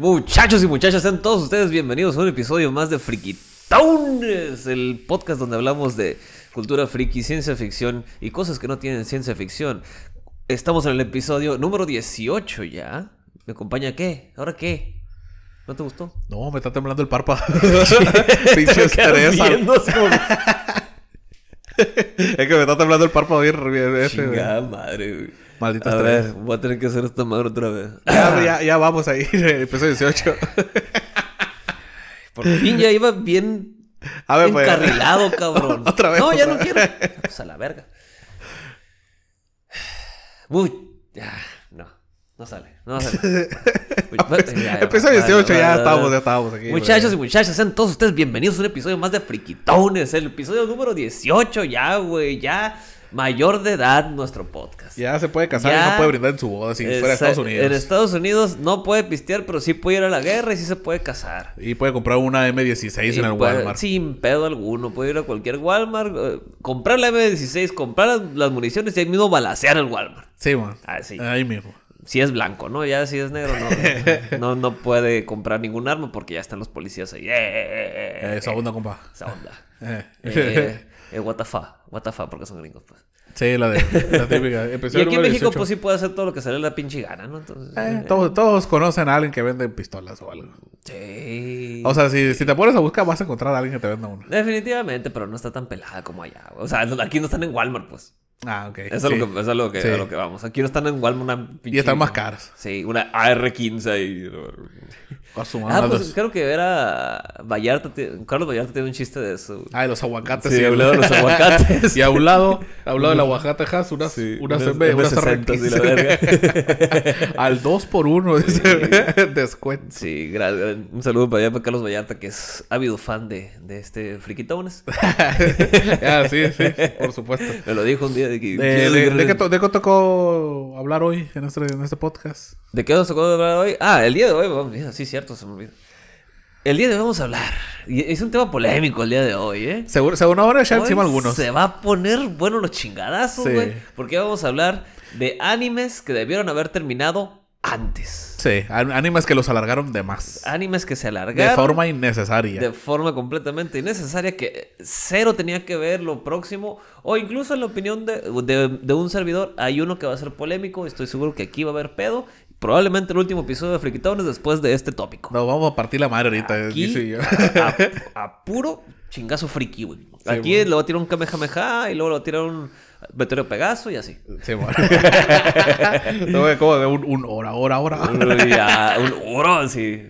Muchachos y muchachas, sean todos ustedes bienvenidos a un episodio más de Friki el podcast donde hablamos de cultura friki, ciencia ficción y cosas que no tienen ciencia ficción. Estamos en el episodio número 18 ya. ¿Me acompaña qué? ¿Ahora qué? ¿No te gustó? No, me está temblando el párpado. es que me está temblando el parpa bien. Chingada madre, güey. Maldita a voy a tener que hacer esta madre otra vez. Ya, vamos a ir, el episodio 18. Por fin ya iba bien a pues. encarrilado, cabrón. Otra vez. No, ya no quiero. Pues a la verga. Uy, no, no sale, no sale. Pues, episodio 18, ya estamos, ya estamos aquí. Muchachos y muchachas, sean todos ustedes bienvenidos a un episodio más de Friquitones, el episodio número 18 ya, güey, ya mayor de edad nuestro podcast. Ya se puede casar ya, y no puede brindar en su boda si fuera a Estados Unidos. En Estados Unidos no puede pistear, pero sí puede ir a la guerra y sí se puede casar. Y puede comprar una M16 en el Walmart. Sin pedo alguno. Puede ir a cualquier Walmart, eh, comprar la M16, comprar las, municiones y ahí mismo balasear el Walmart. Sí, man. Ah, ahí mismo. Si es blanco, ¿no? Ya si es negro, no, no, puede comprar ningún arma porque ya están los policías ahí. Eh, eh, eh, eh esa onda, compa. Esa onda. eh, what the porque son gringos, pues. Sí, la, de, la típica. y aquí en México, pues sí puede hacer todo lo que sale la pinche gana, ¿no? Entonces, eh, eh. todos, conocen a alguien que vende pistolas o algo. Sí. O sea, si, si, te pones a buscar, vas a encontrar a alguien que te venda una. Definitivamente, pero no está tan pelada como allá. O sea, aquí no están en Walmart, pues. Ah, ok. Eso, es, lo que, es lo que, a lo que vamos. Aquí no están en Walmart una Y están más caras. Sí, una AR-15 y... ah, pues creo que era... Vallarta... Carlos Vallarta tiene un chiste de eso. Ah, de los aguacates. Sí, hablado de los aguacates. y a un lado, a de lado del aguacate has una, sí, una, una, Al 2 por 1 descuento. Sí, gracias. Un saludo para allá para Carlos Vallarta, que es ávido fan de, de este Friquitones. ah, sí, sí, por supuesto. Me lo dijo un día de qué De, tocó hablar hoy en, nuestro, en este podcast? ¿De qué nos tocó hablar hoy? Ah, el día de hoy, oh, sí, cierto, se me olvida. El día de hoy vamos a hablar. Y es un tema polémico el día de hoy, ¿eh? Seguro, según ahora ya encima algunos. Se va a poner bueno los chingadazos, güey. Porque vamos a hablar de animes que debieron haber terminado antes. Sí, animes que los alargaron de más. Animes que se alargaron. De forma innecesaria. De forma completamente innecesaria, que cero tenía que ver lo próximo. O incluso en la opinión de, un servidor, hay uno que va a ser polémico. Estoy seguro que aquí va a haber pedo. Probablemente el último episodio de Friquitones después de este tópico. No, vamos a partir la madre ahorita. Aquí, a, a, puro chingazo friki, güey. Aquí le va a tirar un Kamehameha y luego lo un Vetero Pegaso y así. Sí, bueno. no, como de un, hora, hora, hora. un hora así.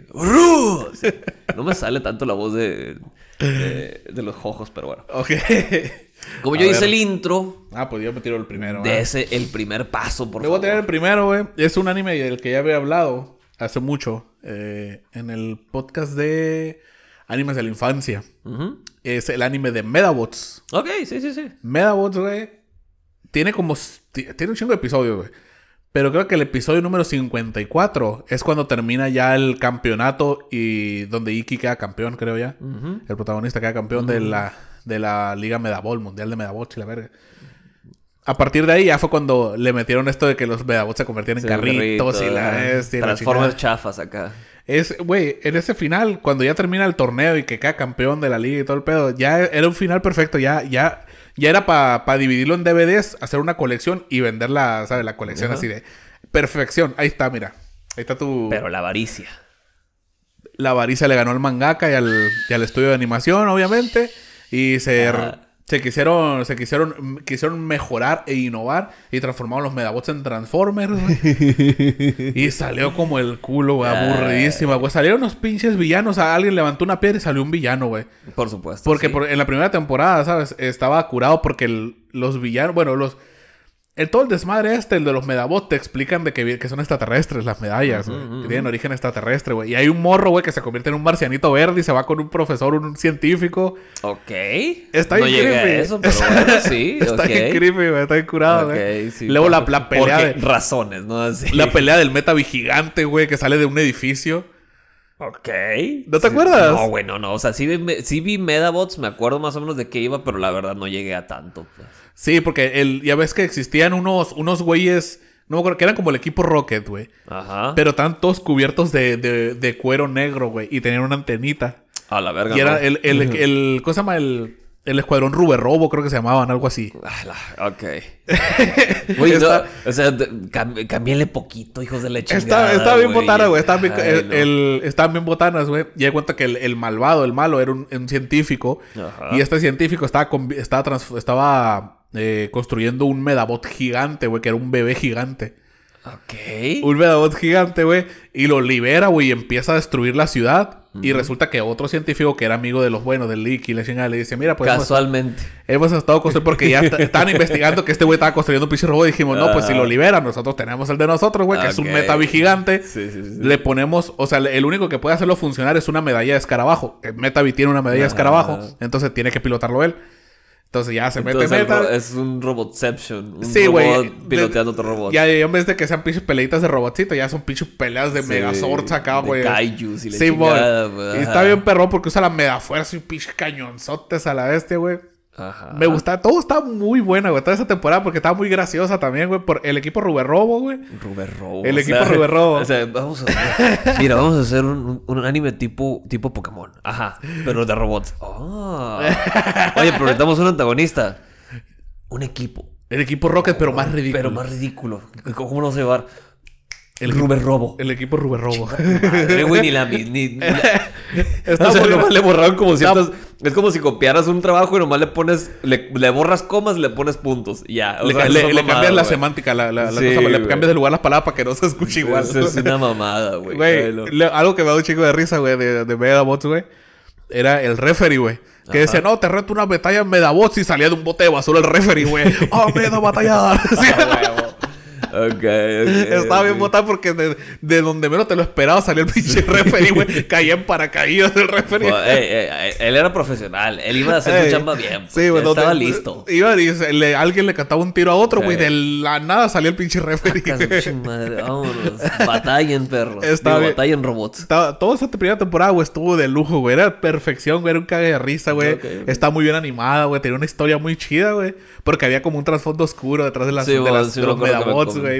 No me sale tanto la voz de, de, los ojos, pero bueno. Ok. Como yo hice el intro. Ah, pues yo me tiro el primero. De ¿eh? ese, el primer paso, por voy a tener el primero, güey. Es un anime del que ya había hablado hace mucho eh, en el podcast de animes de la infancia. Es el anime de Medabots. Ok, sí, sí, sí. Medabots, güey tiene como. Tiene un chingo de episodios, güey. Pero creo que el episodio número 54 es cuando termina ya el campeonato y donde Iki queda campeón, creo ya. El protagonista queda campeón de, la, de la Liga Medabol, Mundial de Medabol, chile verga. A partir de ahí ya fue cuando le metieron esto de que los Medabots se convertían en carritos y la... chafas acá. Es, güey, en ese final, cuando ya termina el torneo y que queda campeón de la liga y todo el pedo, ya era un final perfecto, ya, ya ya era para dividirlo en DVDs, hacer una colección y venderla, ¿sabes? La colección así de perfección. Ahí está, mira. Ahí está tu. Pero la avaricia. La avaricia le ganó al mangaka y al, y al estudio de animación, obviamente. Y se, se quisieron, se quisieron, quisieron mejorar e innovar y transformaron los Medabots en Transformers, y salió como el culo, güey, aburridísima, güey. Salieron unos pinches villanos, alguien levantó una piedra y salió un villano, güey. Por supuesto. Porque en la primera temporada, ¿sabes? Estaba curado porque los villanos, bueno, los el, todo el desmadre este, el de los medabots, te explican de que, que son extraterrestres las medallas, güey. que tienen origen extraterrestre, güey. Y hay un morro, güey, que se convierte en un marcianito verde y se va con un profesor, un científico. Ok. Está no A eso, pero bueno, sí. está okay. güey. Está bien curado, güey. sí, Luego la, pelea. razones, ¿no? Así. La pelea del meta güey, que sale de un edificio. Ok. ¿No te acuerdas? No, güey, no, no. O sea, sí, sí vi Medabots, me acuerdo más o menos de qué iba, pero la verdad no llegué a tanto, pues. Sí, porque el, ya ves que existían unos, unos güeyes. No me acuerdo, que eran como el equipo Rocket, güey. Ajá. Pero estaban todos cubiertos de, de, cuero negro, güey. Y tenían una antenita. A la verga. Y era el, el, el, el, ¿Cómo se llama? El. El escuadrón Ruber creo que se llamaban, algo así. Ok. o sea, cambiéle poquito, hijos de leche. chingada. Está, bien botana, güey. Estaban bien, botanas, güey. Y hay cuenta que el, malvado, el malo, era un, científico. Ajá. Y este científico estaba, estaba, estaba eh, construyendo un Medabot gigante, güey, que era un bebé gigante. Ok. Un Medabot gigante, güey, y lo libera, güey, y empieza a destruir la ciudad. Y resulta que otro científico que era amigo de los buenos, del Lee le le dice, mira, pues... Casualmente. Hemos, estado construyendo porque ya están investigando que este güey estaba construyendo un pinche robot. Y dijimos, no, pues si lo ah. liberan, nosotros tenemos el de nosotros, güey, que es un metabi gigante. Le ponemos... O sea, el único que puede hacerlo funcionar es una medalla de escarabajo. El eh, metabi tiene una medalla de escarabajo, entonces tiene que pilotarlo él. Entonces ya se mete meta. Es un robotception. Un sí, robot piloteando otro robot. Ya, en vez de que sean pinches peleitas de robotcito, ya son pinches peleas de mega megazords acá, güey. Kaijus y sí, güey. Y está bien perro porque usa la megafuerza y pinches cañonzotes a la bestia, güey. Ajá. Me gustaba, todo está muy bueno, güey. Toda esa temporada porque estaba muy graciosa también, güey. Por el equipo Rubber Robo, güey. Rubber Robo. El equipo Rubber Robo. O sea, vamos a Mira, vamos a hacer un, un, anime tipo, tipo Pokémon. Ajá. Pero de robots. Oh. Oye, pero necesitamos un antagonista. Un equipo. El equipo Rocket, pero más ridículo. Pero más ridículo. ¿Cómo no se va? El Rubber Robo. El equipo Rubber Robo. güey, ni la... Ni, ni le borraron como ciertas... Es como si copiaras un trabajo y nomás le pones, le, borras comas y le pones puntos. Ya. O le, sea, le, cambias la semántica, la, la, la cosa, le cambias de lugar las palabras para que no se escuche igual. es una mamada, güey. Algo que me dado un chico de risa, güey, de, de Medabots, güey, era el referee, güey. Que decía, no, te reto una batalla en Medabots y salía de un bote de basura el referee, güey. ¡Oh, Meda batalla! Ah, okay, Estaba bien botar porque de, de, donde menos te lo esperaba salió el pinche referee, güey. Caía en paracaídas el referee. Pues, eh, eh, eh, él era profesional. Él iba a hacer su chamba bien. sí, pues, estaba listo. Iba y alguien le cantaba un tiro a otro, güey. De la nada salió el pinche referee. Batalla madre, Batallen, perros. Estaba robots. toda esa primera temporada, güey, estuvo de lujo, güey. Era perfección, güey. Era un cague de risa, güey. Estaba muy bien animada, güey. Tenía una historia muy chida, güey. Porque había como un trasfondo oscuro detrás de las, sí, de las, sí,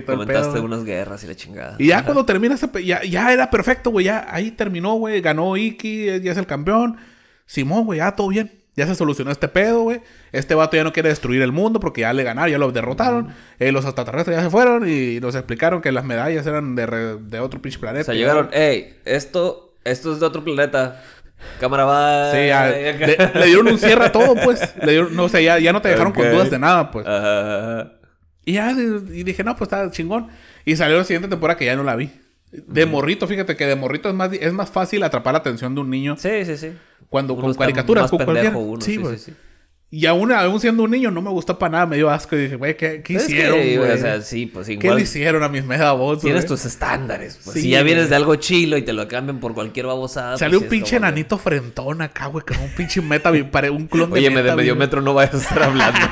comentaste unas guerras y la chingada. Y ya cuando termina ese. Ya, ya era perfecto, güey. Ya ahí terminó, güey. Ganó Iki, eh, ya es el campeón. Simón, güey, ya todo bien. Ya se solucionó este pedo, güey. Este vato ya no quiere destruir el mundo porque ya le ganaron, ya lo derrotaron. Eh, los extraterrestres ya se fueron y nos explicaron que las medallas eran de, otro pinche planeta. O sea, llegaron, hey, esto, esto es de otro planeta. Cámara va. le, dieron un cierre a todo, pues. no, o ya, no te dejaron con dudas de nada, pues. Ajá. Y ya dije, no, pues está chingón. Y salió la siguiente temporada que ya no la vi. De morrito, fíjate que de morrito es más, es más fácil atrapar la atención de un niño. Sí, sí, sí. Cuando con caricaturas, con uno, sí, sí, sí. Y aún, aún siendo un niño no me gustó para nada, me dio asco y dije, güey, ¿qué, qué hicieron? güey? o sea, sí, pues ¿Qué le hicieron a mis mega Tienes tus estándares, pues, si ya vienes de algo chilo y te lo cambian por cualquier babosada. Pues Salió un pinche enanito frentón acá, güey, Como un pinche meta, un clon Oye, de Oye, de medio metro no vayas a estar hablando.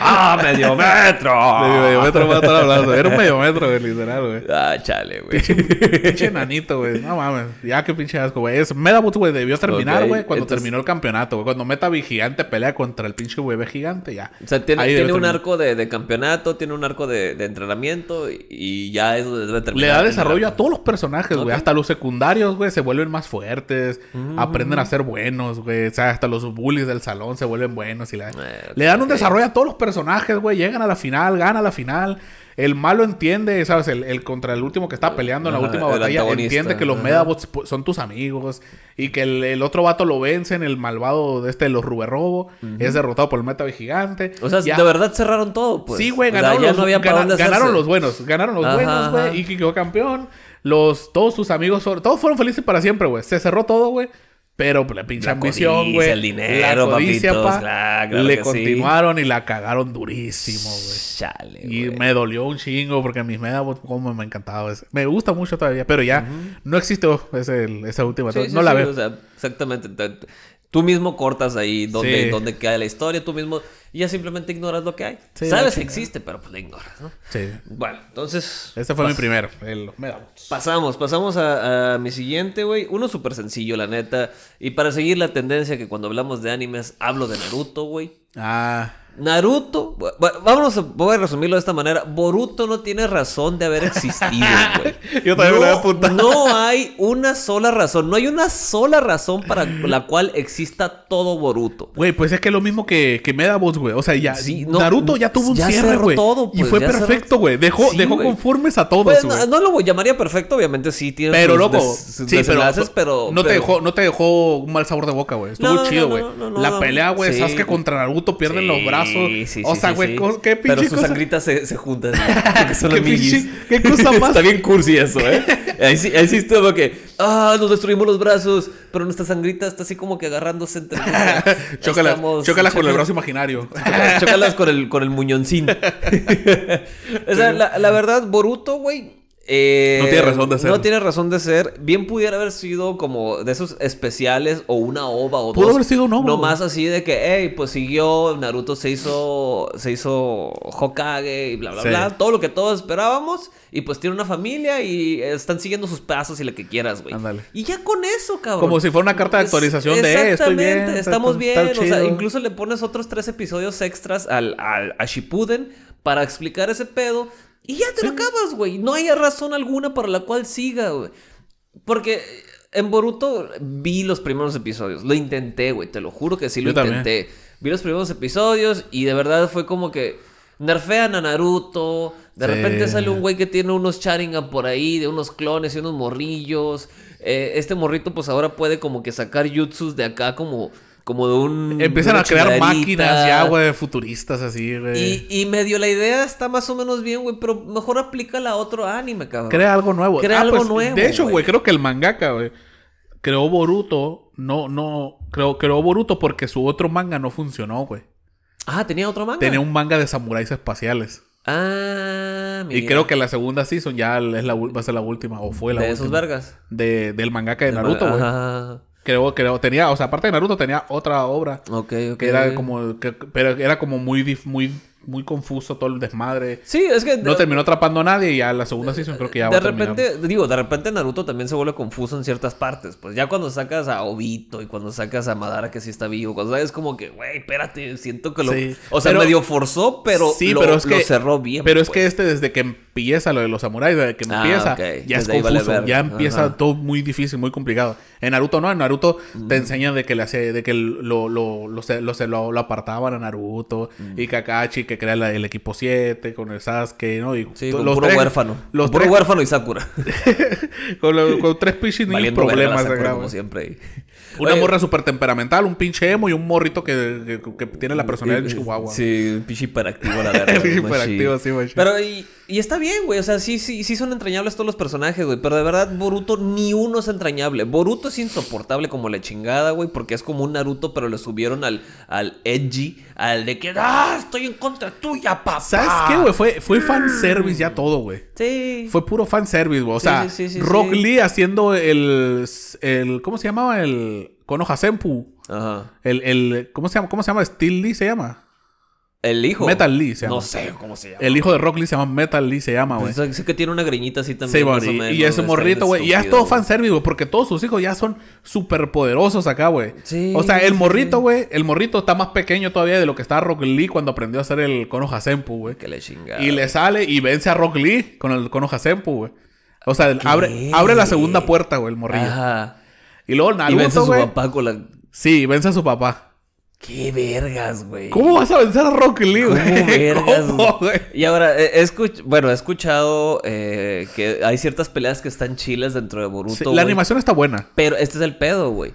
¡Ah, medio metro! De medio metro no a estar hablando. Era un medio metro, literal, güey. Ah, chale, güey. Pinche, enanito, güey. No mames. Ya qué pinche asco, güey. Es Metabot, güey, debió terminar, güey, cuando terminó el campeonato, güey. Cuando Meta Vigilante pelea contra el pinche bebé gigante, ya. O sea, tiene, un arco de, campeonato, tiene un arco de, entrenamiento y, ya es debe terminar. Le da desarrollo a todos los personajes, güey. Hasta los secundarios, güey, se vuelven más fuertes, mm. aprenden a ser buenos, güey. O sea, hasta los bullies del salón se vuelven buenos y eh, le dan un desarrollo a todos los personajes, güey. Llegan a la final, ganan la final. El malo entiende, ¿sabes? El, contra el último que está peleando en la última batalla entiende que los Medabots pues, son tus amigos y que el, otro vato lo vence en el malvado de este, los Ruberrobo, es derrotado por el meta Gigante. O sea, de verdad cerraron todo, pues. Sí, güey, ganaron, los, ganaron los buenos, ganaron los buenos, güey, y quedó campeón. Los, todos sus amigos, todos fueron felices para siempre, güey. Se cerró todo, güey. Pero pues, la pinche la ambición, güey. El dinero, la codicia, pues, pa, Le continuaron y la cagaron durísimo, güey. Chale, Y me dolió un chingo porque mis medas, pues, como me encantaba Me gusta mucho todavía, pero ya no existió ese, esa última. no la veo. exactamente. Tú mismo cortas ahí donde, cae donde la historia, tú mismo. Y ya simplemente ignoras lo que hay. Sabes que existe, pero pues lo ignoras, ¿no? Sí. Bueno, entonces. Este fue mi primero, el Pasamos, pasamos a, a mi siguiente, güey. Uno súper sencillo, la neta. Y para seguir la tendencia que cuando hablamos de animes, hablo de Naruto, güey. Ah. Naruto, vámonos voy a resumirlo de esta manera. Boruto no tiene razón de haber existido, güey. Yo también no, me voy a No hay una sola razón, no hay una sola razón para la cual exista todo Boruto. Güey, pues es que es lo mismo que, que voz, güey. O sea, ya Naruto ya tuvo un cierre, güey. y pues, fue perfecto, güey. Dejó, dejó conformes a todos, pues, no, lo llamaría perfecto, obviamente sí tiene Pero loco, pero, no te dejó no te dejó un mal sabor de boca, güey. Estuvo chido, güey. la pelea, güey, Sabes que contra Naruto pierden los brazos Sí, Sí, o sea, güey, qué pinche. Pero sus sangritas se, se juntan. son ¿Qué, pinche, ¿Qué cosa más? Está bien cursi eso, ¿eh? Ahí sí, ahí sí estuvo que, ah, nos destruimos los brazos, pero nuestra sangrita está así como que agarrándose entre. chócalas, con el brazo imaginario. chócalas con el, con el muñoncín. o sea, la, la verdad, Boruto, güey eh, no tiene razón de ser. No tiene razón de ser. Bien pudiera haber sido como de esos especiales o una ova o Pudo haber sido un ova. Nomás así de que, hey, pues siguió, Naruto se hizo, se hizo Hokage y bla, bla, bla. Todo lo que todos esperábamos. Y pues tiene una familia y están siguiendo sus pasos y lo que quieras, güey. Y ya con eso, cabrón. Como si fuera una carta de actualización de esto. Exactamente, estamos bien. O sea, incluso le pones otros tres episodios extras al, al, a Shippuden para explicar ese pedo y ya te lo acabas, güey. No hay razón alguna para la cual siga, güey. Porque en Boruto vi los primeros episodios. Lo intenté, güey. Te lo juro que sí lo intenté. Vi los primeros episodios y de verdad fue como que nerfean a Naruto. De repente sale un güey que tiene unos Sharingan por ahí, de unos clones y unos morrillos. Eh, este morrito, pues ahora puede como que sacar jutsus de acá como como de un. Empiezan a crear máquinas ya, güey, futuristas así, güey. Y, medio la idea está más o menos bien, güey, pero mejor aplícala a otro anime, cabrón. Crea algo nuevo. Crea ah, algo pues, nuevo. De hecho, güey, creo que el mangaka, güey, creó Boruto. No, no, creo, creó Boruto porque su otro manga no funcionó, güey. Ah, tenía otro manga. Tenía un manga de samuráis espaciales. Ah, mira. Y creo que la segunda season ya es la, va a ser la última, o fue la de última. De esos vergas. De, del mangaka de Naruto, güey. Creo, creo, tenía, o sea, aparte de Naruto tenía otra obra. Ok, ok. Que era como, que, pero era como muy, muy, muy confuso todo el desmadre. Sí, es que... No terminó atrapando a nadie y a la segunda season creo que ya... De repente, digo, de repente Naruto también se vuelve confuso en ciertas partes. Pues ya cuando sacas a Obito y cuando sacas a Madara que sí está vivo, cuando es como que, güey, espérate, siento que lo... o sea, medio forzó, pero, sí, pero es que, cerró bien. Pero es que pues. este desde que em empieza lo de los samuráis, desde que ah, empieza, ya es confuso, ya empieza todo muy difícil, muy complicado. En Naruto no, en Naruto mm. te enseña de que le hace, de que lo, lo, lo, lo, apartaban a Naruto mm. y Kakashi que crea el equipo 7 con el Sasuke, ¿no? Y los puro tres, huérfano. huérfano y Sakura. con, tres pichis problemas, Sakura, como siempre. Una morra súper temperamental, un pinche emo y un morrito que, tiene la eh, personalidad de eh, Chihuahua. Sí, un pinche hiperactivo, la verdad. pinche hiperactivo, sí, Pero y, y, está bien, güey. O sea, sí, sí, sí son entrañables todos los personajes, güey. Pero de verdad, Boruto ni uno es entrañable. Boruto es insoportable como la chingada, güey. Porque es como un Naruto, pero le subieron al, al edgy al de que, ah, estoy en contra tuya, papá. ¿Sabes qué, güey? Fue, fue fanservice ya todo, güey. Sí. Fue puro fanservice, güey. O sea, Rock Lee haciendo el, el, ¿cómo se llamaba? El Konoha Senpu. Ajá. El, el, ¿cómo se llama? ¿Cómo se llama? Steel Lee se llama. El hijo. Metal Lee se llama. No sé cómo se llama. El hijo de Rock Lee se llama Metal Lee, se llama, güey. Es que tiene una greñita así también. Sí, bueno. y, menos, y ese morrito, güey. Y ya es todo fanservice, güey. Porque todos sus hijos ya son súper poderosos acá, güey. Sí. O sea, el morrito, güey. El morrito está más pequeño todavía de lo que estaba Rock Lee cuando aprendió a hacer el Kono Hasenpu, güey. Que le chingada. Y le sale y vence a Rock Lee con el Kono Hasenpu, güey. O sea, abre, abre la segunda puerta, güey, el morrito. Ajá. Y luego Naruto, Y vence a su papá con la... Sí, vence a su papá. Qué vergas, güey. ¿Cómo vas a vencer a Rock Lee, güey? vergas, güey? Y ahora, eh, he bueno, he escuchado eh, que hay ciertas peleas que están chiles dentro de Boruto. la animación está buena. Pero este es el pedo, güey.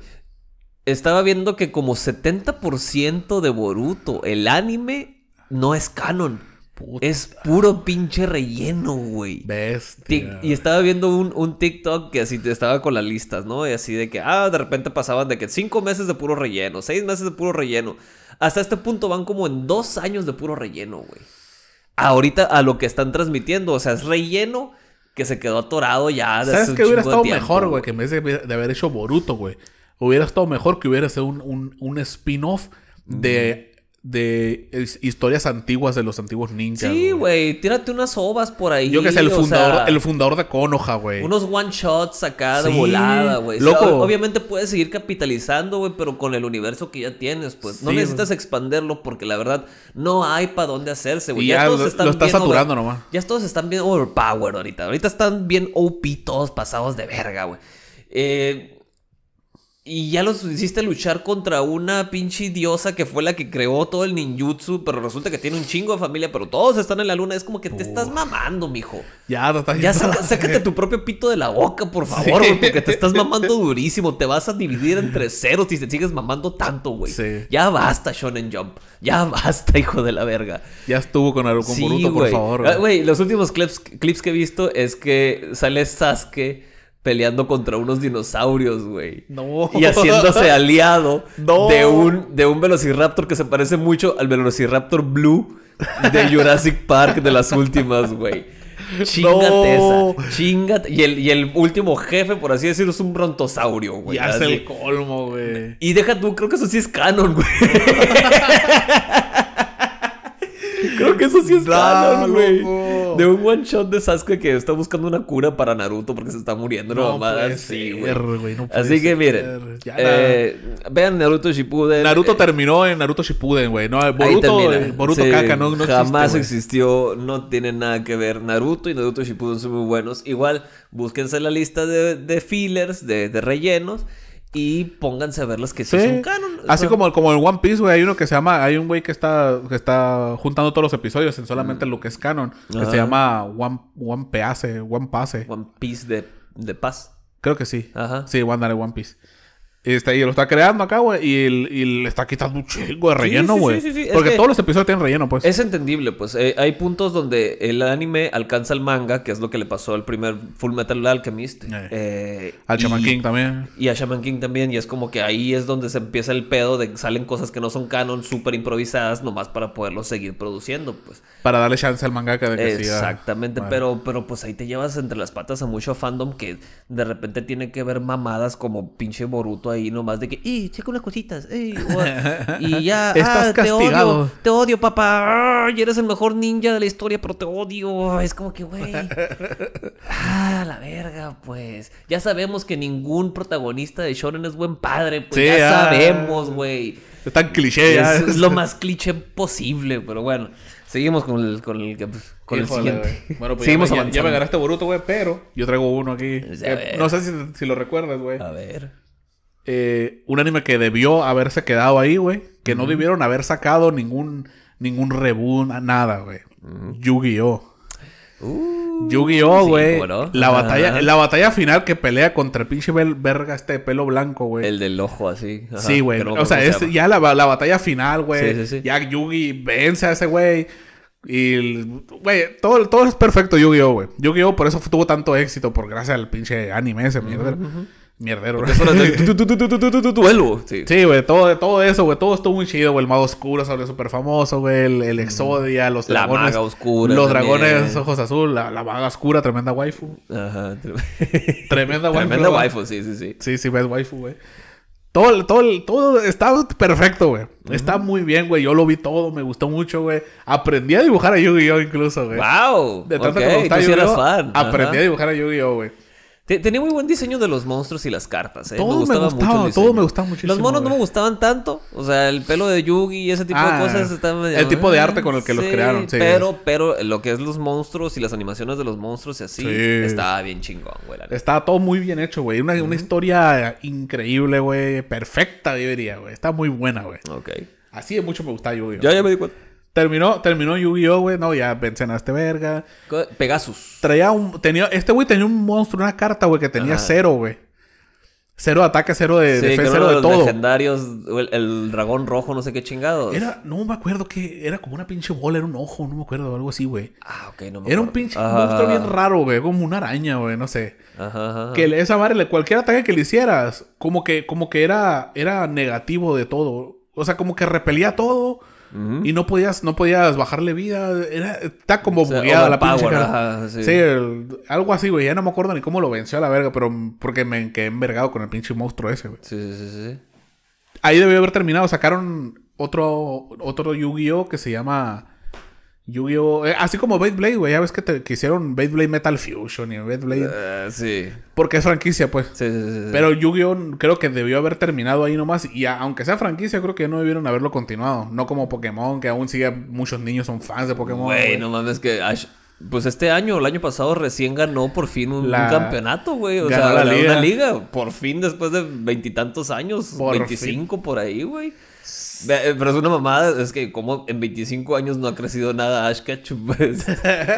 Estaba viendo que como 70% de Boruto, el anime, no es canon. Es puro pinche relleno, güey. Bestia. y estaba viendo un, TikTok que así te estaba con las listas, ¿no? Y así de que, ah, de repente pasaban de que cinco meses de puro relleno, seis meses de puro relleno. Hasta este punto van como en dos años de puro relleno, güey. Ahorita a lo que están transmitiendo, o sea, es relleno que se quedó atorado ya. De ¿Sabes qué hubiera estado mejor, güey? Que me decían de, haber hecho Boruto, güey. Hubiera estado mejor que hubiera sido un, un, un spin-off de de historias antiguas de los antiguos ninjas. Sí, güey. Tírate unas ovas por ahí. Yo que sé, el fundador, el fundador de Konoha, güey. Unos one shots acá de volada, güey. obviamente puedes seguir capitalizando, güey, pero con el universo que ya tienes, pues. no necesitas expanderlo porque la verdad no hay para dónde hacerse, güey. Ya, todos están lo bien saturando Ya oh, todos están bien overpowered ahorita. Ahorita están bien OP todos pasados de verga, güey. Eh y ya los hiciste luchar contra una pinche diosa que fue la que creó todo el ninjutsu, pero resulta que tiene un chingo de familia, pero todos están en la luna. Es como que te estás mamando, mijo. Ya, no Ya sácate tu propio pito de la boca, por favor, porque te estás mamando durísimo. Te vas a dividir entre ceros Y te sigues mamando tanto, güey. Ya basta, Shonen Jump. Ya basta, hijo de la verga. Ya estuvo con Naruto, sí, por favor. Ah, güey, los últimos clips, clips que he visto es que sale Sasuke peleando contra unos dinosaurios, güey. No. Y haciéndose aliado de, un, de un velociraptor que se parece mucho al velociraptor blue de Jurassic Park de las últimas, güey. Chingate no. Chingate. Y el, y el, último jefe, por así decirlo, es un brontosaurio, güey. ¡Y hace el colmo, güey. Y deja tú, creo que eso sí es canon, güey. Eso sí es güey. De un one shot de Sasuke que está buscando una cura para Naruto porque se está muriendo no, así, que miren. Eh, vean Naruto Shippuden. Naruto eh, terminó en Naruto Shippuden, güey. No, Boruto, eh, Boruto caca, no, no Jamás existió, no tiene nada que ver. Naruto y Naruto Shippuden son muy buenos. Igual, búsquense la lista de, de fillers, de, de rellenos. Y pónganse a ver las que sí, son canon. Así como, como el One Piece, güey. Hay uno que se llama. Hay un güey que está, que está juntando todos los episodios en solamente lo que es canon. Que se llama One, One One Pase. One Piece de, de Paz. Creo que sí. Ajá. Sí, One One Piece y lo está creando acá, güey. Y, le está quitando un chingo de relleno, güey. Sí, sí, sí, Porque todos los episodios tienen relleno, pues. Es entendible, pues. Eh, hay puntos donde el anime alcanza el manga, que es lo que le pasó al primer Full Metal Alchemist. Eh. Eh, al Shaman King también. Y a Shaman King también. Y es como que ahí es donde se empieza el pedo de que salen cosas que no son canon, súper improvisadas, nomás para poderlo seguir produciendo, pues. Para darle chance al manga de que Exactamente. Pero, pero pues ahí te llevas entre las patas a mucho fandom que de repente tiene que ver mamadas como pinche Boruto y nomás de que, ¡y, checa unas cositas! Ey, y ya, ah, te odio, te odio, papá, Y eres el mejor ninja de la historia, pero te odio. Es como que, güey, ah, la verga, pues. Ya sabemos que ningún protagonista de Shonen es buen padre, pues ya, ah. sabemos, güey. Es clichés Es, lo más cliché posible, pero bueno. Seguimos con el, con el, pues, siguiente. Bueno, pues ya, me ganaste Boruto, güey, pero yo traigo uno aquí. Pues, no sé si, si lo recuerdas, güey. A ver. Eh, un anime que debió haberse quedado ahí, güey. Que no debieron haber sacado ningún, ningún reboot, nada, güey. Yu-Gi-Oh! Uh, Yu-Gi-Oh, güey. la, batalla, la batalla final que pelea contra el pinche verga este de pelo blanco, güey. El del ojo así. sí, güey. o sea, ya la, batalla final, güey. Sí, sí, ya Yugi vence a ese güey. Y, güey, todo, todo es perfecto Yu-Gi-Oh, güey. Yu-Gi-Oh por eso tuvo tanto éxito, por gracias al pinche anime ese, mierda. Mierdero, güey. vuelvo Sí, güey. todo, todo eso, güey. Todo estuvo muy chido, güey. El mago oscuro salió súper famoso, güey. El, el, Exodia, los dragones. La maga oscura. Los dragones ojos azul. La, maga oscura, tremenda waifu. Ajá. tremenda waifu. Tremenda waifu, sí, sí, sí. Sí, sí, ves waifu, güey. Todo, todo, todo está perfecto, güey. Está muy bien, güey. Yo lo vi todo, me gustó mucho, güey. Aprendí a dibujar a Yu-Gi-Oh! incluso, güey. ¡Wow! De tanto que me gustaba yu gi Aprendí a dibujar a Yu-Gi-Oh! güey. Tenía muy buen diseño de los monstruos y las cartas. ¿eh? Todo me gustaba, mucho me muchísimo. Los monos no me gustaban tanto. O sea, el pelo de Yugi y ese tipo de ah, cosas. el tipo de arte con el que los crearon. Sí. Pero, pero lo que es los monstruos y las animaciones de los monstruos y así, estaba bien chingón, güey. Estaba todo muy bien hecho, güey. Una, una historia increíble, güey. Perfecta, yo diría, güey. Está muy buena, güey. Ok. Así de mucho me gustaba Yugi. Ya, ya me di cuenta. Terminó, terminó Yu-Gi-Oh, güey. No, ya este verga. Pegasus. Traía un. Tenía, este güey tenía un monstruo, una carta, güey, que tenía cero, güey. Cero ataque, cero de defensa, cero de todo. legendarios, el, dragón rojo, no sé qué chingados. Era, no me acuerdo que era como una pinche bola, era un ojo, no me acuerdo, algo así, güey. Ah, ok, no me acuerdo. Era un pinche monstruo bien raro, güey, como una araña, güey, no sé. Ajá, Que esa madre, cualquier ataque que le hicieras, como que, como que era, era negativo de todo. O sea, como que repelía todo y no podías, no podías bajarle vida. Era, está como bugueada la sí, algo así, güey. Ya no me acuerdo ni cómo lo venció a la verga, pero porque me quedé envergado con el pinche monstruo ese, güey. Sí, sí, sí, sí. Ahí debió haber terminado. Sacaron otro, otro Yu-Gi-Oh! que se llama Yu-Gi-Oh! Eh, así como Beyblade, güey. Ya ves que, te, quisieron hicieron Beyblade Metal Fusion y Beyblade... Ah, sí. Porque es franquicia, pues. Sí, sí, sí. Pero Yu-Gi-Oh! creo que debió haber terminado ahí nomás. Y aunque sea franquicia, creo que no debieron haberlo continuado. No como Pokémon, que aún sigue... Muchos niños son fans de Pokémon. Güey, no mames que... Pues este año, el año pasado, recién ganó por fin un, campeonato, güey. O sea, la liga. una liga. Por fin, después de veintitantos años. veinticinco por ahí, güey. Eh, pero es una mamada, es que como en 25 años no ha crecido nada Ash Ketchum, pues.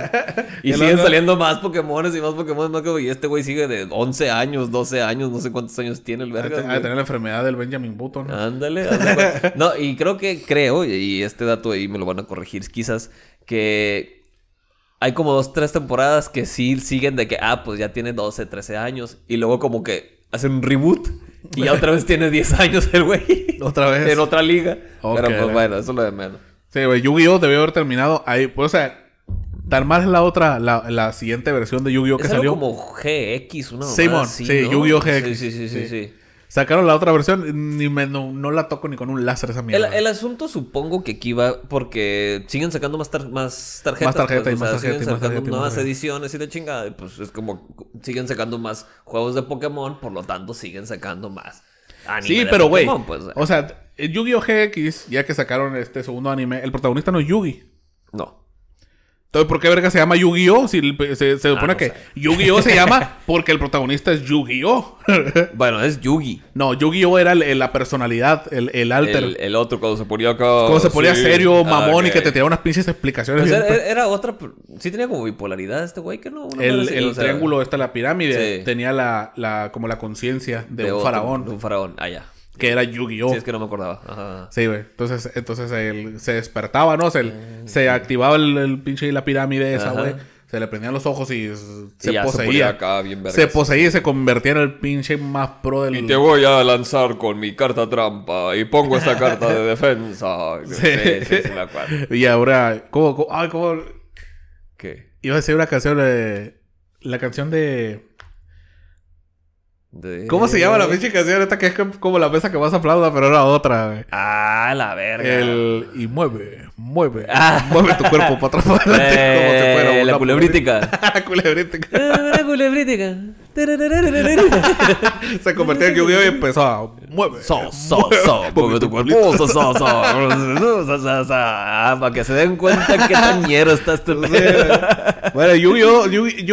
y siguen saliendo más Pokémones y más Pokémones Más que... y este güey sigue de 11 años, 12 años, no sé cuántos años tiene el verga. de tener la enfermedad del Benjamin Button. Ándale. no, y creo que, creo, y este dato ahí me lo van a corregir quizás, que hay como dos, tres temporadas que sí siguen de que, ah, pues ya tiene 12, 13 años. Y luego como que hacen un reboot y ya otra vez tiene 10 años el güey. Otra vez. En otra liga. Pero pues bueno, eso es lo de menos. Sí, güey, Yu-Gi-Oh! debió haber terminado ahí. Pues, o sea, Tan es la otra, la, la siguiente versión de Yu-Gi-Oh! que salió. como GX, una Simon sí, Yu-Gi-Oh! GX. sí, sí, sí, sí, Sacaron la otra versión, ni me, no, la toco ni con un láser esa mierda. El, asunto supongo que aquí va porque siguen sacando más, más tarjetas. Más tarjetas y, más nuevas ediciones y de chingada. pues es como siguen sacando más juegos de Pokémon, por lo tanto siguen sacando más. Anime sí, pero güey. Pues, eh. o sea, Yu-Gi-Oh! GX, ya que sacaron este segundo anime, el protagonista no es Yugi. No. Entonces, ¿por qué verga se llama Yu-Gi-Oh? Si se, ah, supone que Yu-Gi-Oh se llama porque el protagonista es Yu-Gi-Oh. bueno, es Yugi. No, Yu-Gi-Oh era la personalidad, el, alter. El, otro, cuando se ponía como... Cuando se ponía serio, ah, mamón, y que te tiraba unas pinches explicaciones. Pues era, otra. Sí, tenía como bipolaridad este güey, que no. el, el triángulo, esta, la pirámide, tenía la, la, como la conciencia de, un faraón. De un faraón, allá. Ah, que era Yu-Gi-Oh. Sí, es que no me acordaba. Ajá. Sí, güey. Entonces, entonces él se despertaba, ¿no? Se, se mm. activaba el, pinche pinche la pirámide esa, güey. Se le prendían los ojos y se poseía. Se, poseía y se convertía en el pinche más pro del. mundo. Y te voy a lanzar con mi carta trampa y pongo esta carta de defensa. Sí, sí, sí, Y ahora, ¿cómo, cómo, ay, cómo... ¿Qué? Iba a decir una canción de. La canción de. ¿Cómo se llama la pinche esta que es como la mesa que más aplauda, pero era otra, güey? Ah, la verga. El... Y mueve, mueve, ah. mueve tu cuerpo para atrás como si eh, fuera una la culebrítica. la culebrítica. la culebrítica. se convirtió en yu y empezó a... Mueve, so, so, so, mueve tu cuerpo, so, so, so, ah, para que se den cuenta Que tañero estás este tú. Bueno, Yu-Gi-Oh! yu gi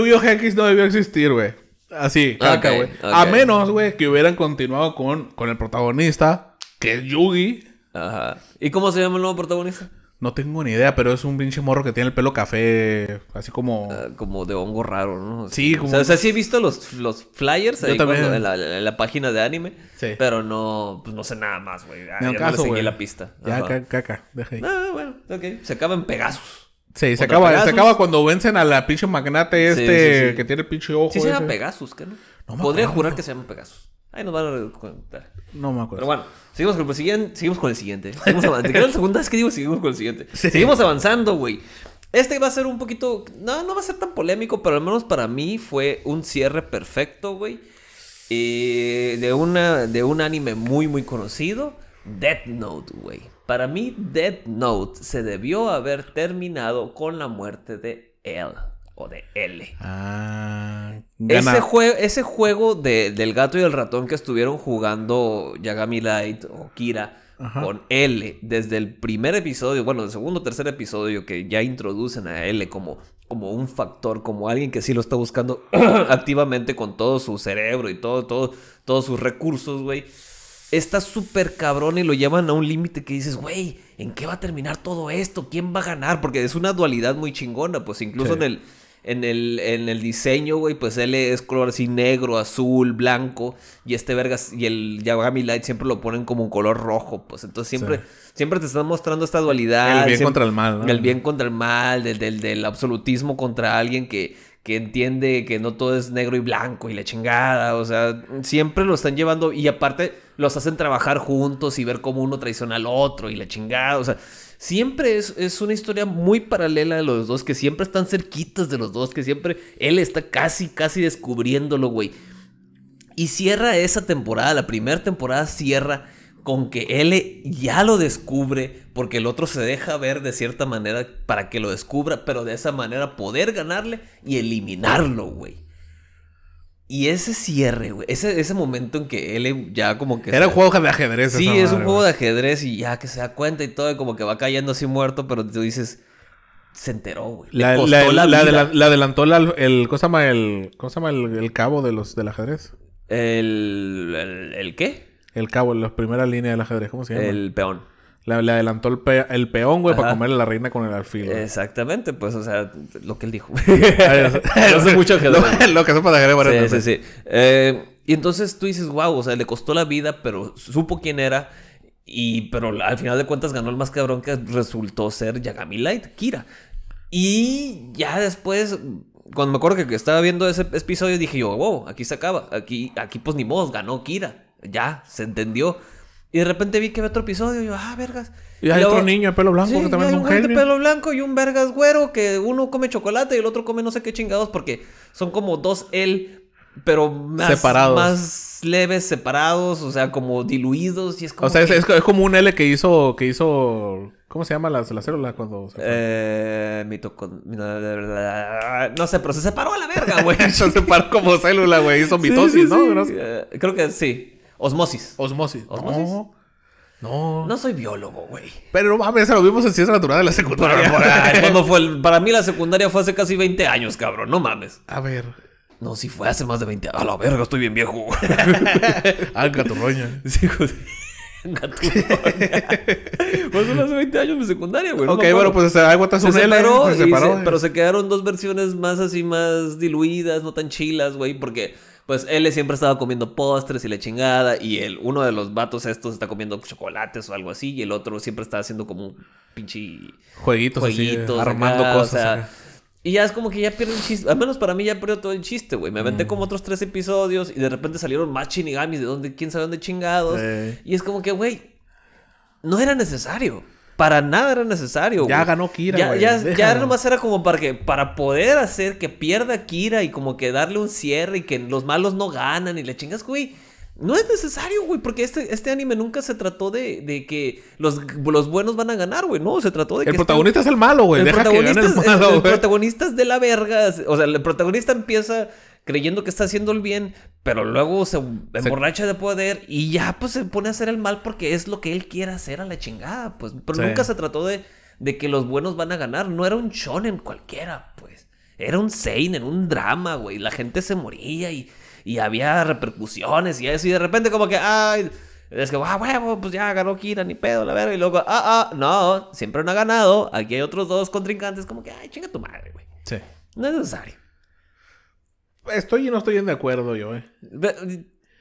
no debió existir, güey. Así, caca, güey. A menos, güey, que hubieran continuado con, con el protagonista, que es Yugi. Ajá. ¿Y cómo se llama el nuevo protagonista? No tengo ni idea, pero es un pinche morro que tiene el pelo café, así como... Ah, como de hongo raro, ¿no? Sí, como... O sea, sí he visto los, los flyers ahí en, la, página de anime, pero no, pues no sé nada más, güey. Ah, no, ya caso, no seguí la pista. Ya, caca caca, deja ahí. Ah, bueno, ok. Se acaba en Sí, se acaba, se acaba cuando vencen a la pinche magnate este que tiene el pinche ojo. Sí, se llama Pegasus, ¿qué no? no Podría jurar que se llama Pegasus. Ahí nos van a contar. No me acuerdo. Pero bueno, seguimos con el siguiente. Seguimos con el la segunda vez que digo seguimos con el siguiente. Seguimos avanzando, güey. Este va a ser un poquito. No, no va a ser tan polémico, pero al menos para mí fue un cierre perfecto, güey. Eh, de, una, de un anime muy, muy conocido: Death Note, güey. Para mí, Death Note se debió haber terminado con la muerte de L o de L. Ah, ese, ese juego de, del gato y el ratón que estuvieron jugando Yagami Light o Kira con L desde el primer episodio, bueno, el segundo o tercer episodio que ya introducen a L como, como un factor, como alguien que sí lo está buscando activamente con todo su cerebro y todo, todo, todos sus recursos, güey está súper cabrón y lo llevan a un límite que dices, güey, ¿en qué va a terminar todo esto? ¿Quién va a ganar? Porque es una dualidad muy chingona, pues incluso en el... En el, en el diseño, güey, pues él es color así negro, azul, blanco. Y este vergas y el Yagami Light siempre lo ponen como un color rojo, pues. Entonces siempre, siempre te están mostrando esta dualidad. El bien contra el mal, ¿no? El bien contra el mal, del, del absolutismo contra alguien que, que entiende que no todo es negro y blanco y la chingada, o sea, siempre lo están llevando y aparte los hacen trabajar juntos y ver cómo uno traiciona al otro y la chingada, o sea, siempre es, una historia muy paralela de los dos, que siempre están cerquitas de los dos, que siempre él está casi, casi descubriéndolo, güey. Y cierra esa temporada, la primera temporada cierra con que él e, ya lo descubre, porque el otro se deja ver de cierta manera para que lo descubra, pero de esa manera poder ganarle y eliminarlo, güey. Y ese cierre, güey, ese, ese momento en que él e, ya como que... Era un juego de ajedrez. Sí, es un juego de ajedrez y ya que se da cuenta y todo, y como que va cayendo así muerto, pero tú dices, se enteró, güey. La, adelantó el, ¿cómo se llama? El, ¿cómo se llama el, cabo de los, del ajedrez? ¿El, el, el qué? el cabo, la primera línea del ajedrez, ¿cómo se llama? El peón. Le, adelantó el, el peón, güey, para comerle la reina con el alfil. Exactamente, pues, o sea, lo que él dijo. no sé mucho ajedrez. Lo, que para ajedrez, Sí, sí, sí. Eh, y entonces tú dices, wow, o sea, le costó la vida, pero supo quién era. Y, pero al final de cuentas ganó el más cabrón que resultó ser Yagami Light, Kira. Y ya después, cuando me acuerdo que estaba viendo ese episodio, dije yo, wow, aquí se acaba. Aquí, aquí pues ni modo, ganó Kira ya, se entendió. Y de repente vi que había otro episodio y yo, ah, vergas. Y, hay otro niño de pelo blanco que también es un genio. de pelo blanco y un vergas güero que uno come chocolate y el otro come no sé qué chingados porque son como dos L pero más, más leves, separados, o sea, como diluidos y es como... O sea, es, como un L que hizo, que hizo... ¿Cómo se llama la, la célula cuando se Eh... Mitocon... No sé, pero se separó a la verga, güey. se separó como célula, güey. Hizo mitosis, ¿no? Eh, creo que sí. Osmosis. Osmosis. Osmosis. No. No. soy biólogo, güey. Pero no mames, lo vimos en ciencias natural de la secundaria. Para, fue para mí la secundaria fue hace casi 20 años, cabrón. No mames. A ver. No, si fue hace más de 20 años. A la verga, estoy bien viejo. ah, Caturroña. Sí, joder. pues hace 20 años mi secundaria, güey. Ok, bueno, pues, pues se está se, separó, eh. Pero se quedaron dos versiones más así, más diluidas, no tan chilas, güey. Porque pues él siempre estaba comiendo postres y la chingada, y el, uno de los vatos estos está comiendo chocolates o algo así, y el otro siempre está haciendo como un pinche... Jueguitos, armando cosas. Y ya es como que ya pierde el chiste. Al menos para mí ya perdió todo el chiste, güey. Me aventé mm. como otros tres episodios y de repente salieron más chinigamis de donde, quién sabe dónde chingados. Y es como que, güey, no era necesario para nada era necesario. Ya ganó Kira. Ya, güey. ya, nomás era como para que, para poder hacer que pierda Kira y como que darle un cierre y que los malos no ganan y le chingas, güey. No es necesario, güey, porque este, este anime nunca se trató de, de que los, los, buenos van a ganar, güey. No, se trató de que. El protagonista es el malo, güey. malo, el protagonista es de la verga. O sea, el protagonista empieza creyendo que está haciendo el bien, pero luego se emborracha de poder y ya pues se pone a hacer el mal porque es lo que él quiere hacer a la chingada, pues. Pero nunca se trató de, que los buenos van a ganar, no era un shonen cualquiera, pues. Era un seinen, un drama, güey. La gente se moría y, y había repercusiones y eso. Y de repente como que, ay, es que, ah, huevo, pues ya ganó Kira, ni pedo, la verga. Y luego, ah, ah, no, siempre no ha ganado. Aquí hay otros dos contrincantes. Como que, ay, chinga tu madre, güey. Sí. No es necesario. Estoy y no estoy en de acuerdo yo, eh.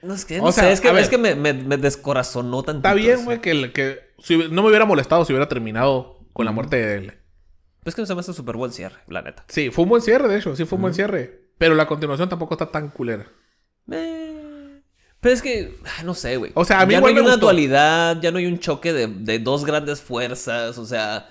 No, es que, o sea, sé, es que, me, descorazonó tanto. Está bien, güey, que, que no me hubiera molestado si hubiera terminado con la muerte de él. Pues es que se me hace súper buen cierre, la neta. Sí, fue un buen cierre, de hecho, sí fue un buen cierre. Pero la continuación tampoco está tan culera. Eh, pero es que, ah, no sé, güey. O sea, a mí ya no hay una dualidad, ya no hay un choque de, de dos grandes fuerzas, o sea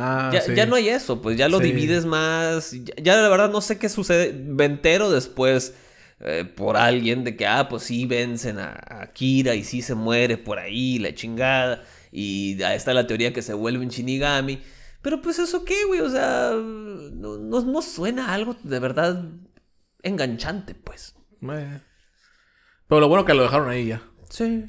Ah, ya, no hay eso, pues ya lo divides más. Ya, la verdad no sé qué sucede. Ventero después eh, por alguien de que, ah, pues sí vencen a, Kira y sí se muere por ahí, la chingada. Y ahí está la teoría que se vuelve un Shinigami. Pero pues eso qué, güey, o sea, no, suena algo de verdad enganchante, pues. Pero lo bueno que lo dejaron ahí ya. Sí.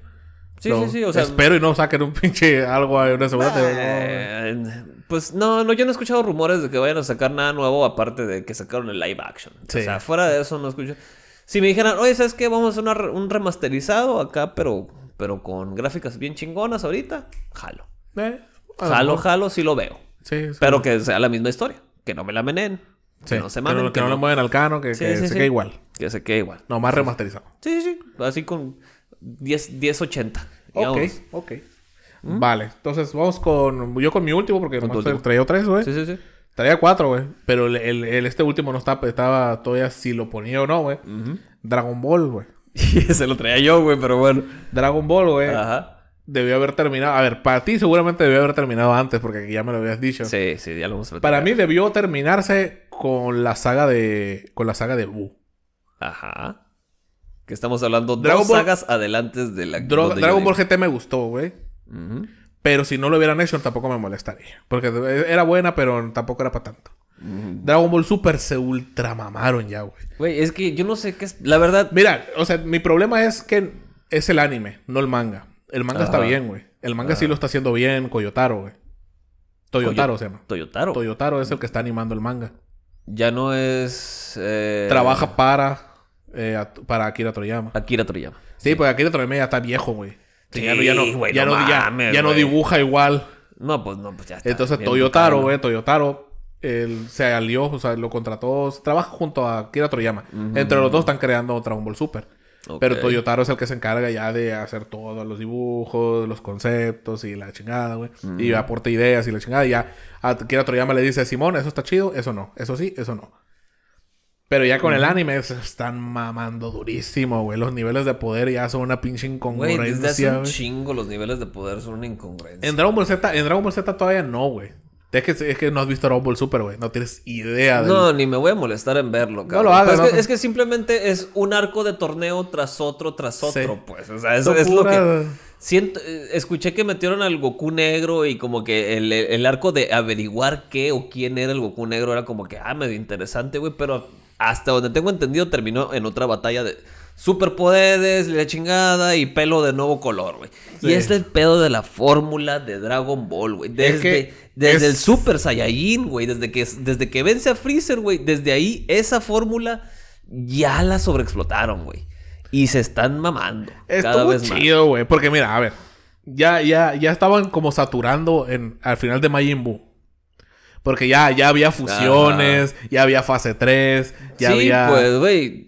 Sí, sí, sí, o sea... Espero y no saquen un pinche algo, una ah, segunda pues no, no, yo no he escuchado rumores de que vayan a sacar nada nuevo aparte de que sacaron el live action. O sea, fuera de eso no escucho. Si me dijeran, oye, ¿sabes qué? Vamos a hacer un remasterizado acá, pero, pero con gráficas bien chingonas ahorita, jalo. Eh, jalo, jalo, sí lo veo. Sí, sí, Pero que sea la misma historia. Que no me la menen. Sí, que no se manen. Que, no, mueven al cano, que, que se quede igual. Que se quede igual. No, más remasterizado. Sí, sí, Así con 10, 1080. ochenta. Ok, ok. Vale. Entonces vamos con... Yo con mi último porque traía tres, güey. Sí, sí, sí. Traía cuatro, güey. Pero este último no estaba, estaba todavía si lo ponía o no, güey. Dragon Ball, güey. Se lo traía yo, güey, pero bueno. Dragon Ball, güey. Ajá. Debió haber terminado. A ver, para ti seguramente debió haber terminado antes, porque ya me lo habías dicho. Sí, sí, ya lo hemos Para mí debió terminarse con la saga de. con la saga de Buu. Ajá. Que estamos hablando de dos sagas adelante de la. Dragon Ball GT me gustó, güey. Pero si no lo hubieran hecho, tampoco me molestaría. Porque era buena, pero tampoco era para tanto. Dragon Ball Super se ultramamaron ya, güey. Güey, es que yo no sé qué es. La verdad. Mira, o sea, mi problema es que es el anime, no el manga. El manga está bien, güey. El manga sí lo está haciendo bien Coyotaro, güey. Toyotaro se llama. Toyotaro. Toyotaro es el que está animando el manga. Ya no es. Eh, Trabaja para. Eh, para Akira Toriyama. Akira Toriyama. Sí, sí, pues Akira Toriyama ya está viejo, güey. Sí, ya, no, ya, dibuja igual. No, pues no, pues ya está. Entonces Toyotaro, güey, Toyotaro, él se alió, o sea, lo contrató, trabaja junto a Kira Toriyama. Entre los dos están creando Dragon Ball Super. Pero Toyotaro es el que se encarga ya de hacer todos los dibujos, los conceptos y la chingada, güey. Y aporta ideas y la chingada. Y ya a Kira Toriyama le dice, Simón, eso está chido, eso no, eso sí, eso no. Pero ya con el anime se están mamando durísimo, güey. Los niveles de poder ya son una pinche incongruencia. Güey, desde hace un chingo los niveles de poder son una incongruencia. En Dragon Ball Z, en Dragon Ball Z todavía no, güey. Es que, no has visto Dragon Ball Super, güey. No tienes idea de. No, ni me voy a molestar en verlo, cabrón. No lo hagas. es, que, simplemente es un arco de torneo tras otro, tras otro, pues. O sea, eso es, lo que. Siento, eh, escuché que metieron al Goku negro y como que el, el, arco de averiguar qué o quién era el Goku negro era como que, ah, medio interesante, güey, pero hasta donde tengo entendido, terminó en otra batalla de superpoderes, la chingada y pelo de nuevo color, güey. Y es el pedo de la fórmula de Dragon Ball, güey. Desde, el Super Saiyajin, güey. Desde que, desde que vence a Freezer, güey. Desde ahí, esa fórmula ya la sobreexplotaron, güey. Y se están mamando. Estuvo chido, güey. Porque mira, a ver. Ya, ya, ya estaban como saturando en, al final de Majin Buu. Porque ya, ya había fusiones, ya había fase 3, ya había... sí, pues, güey.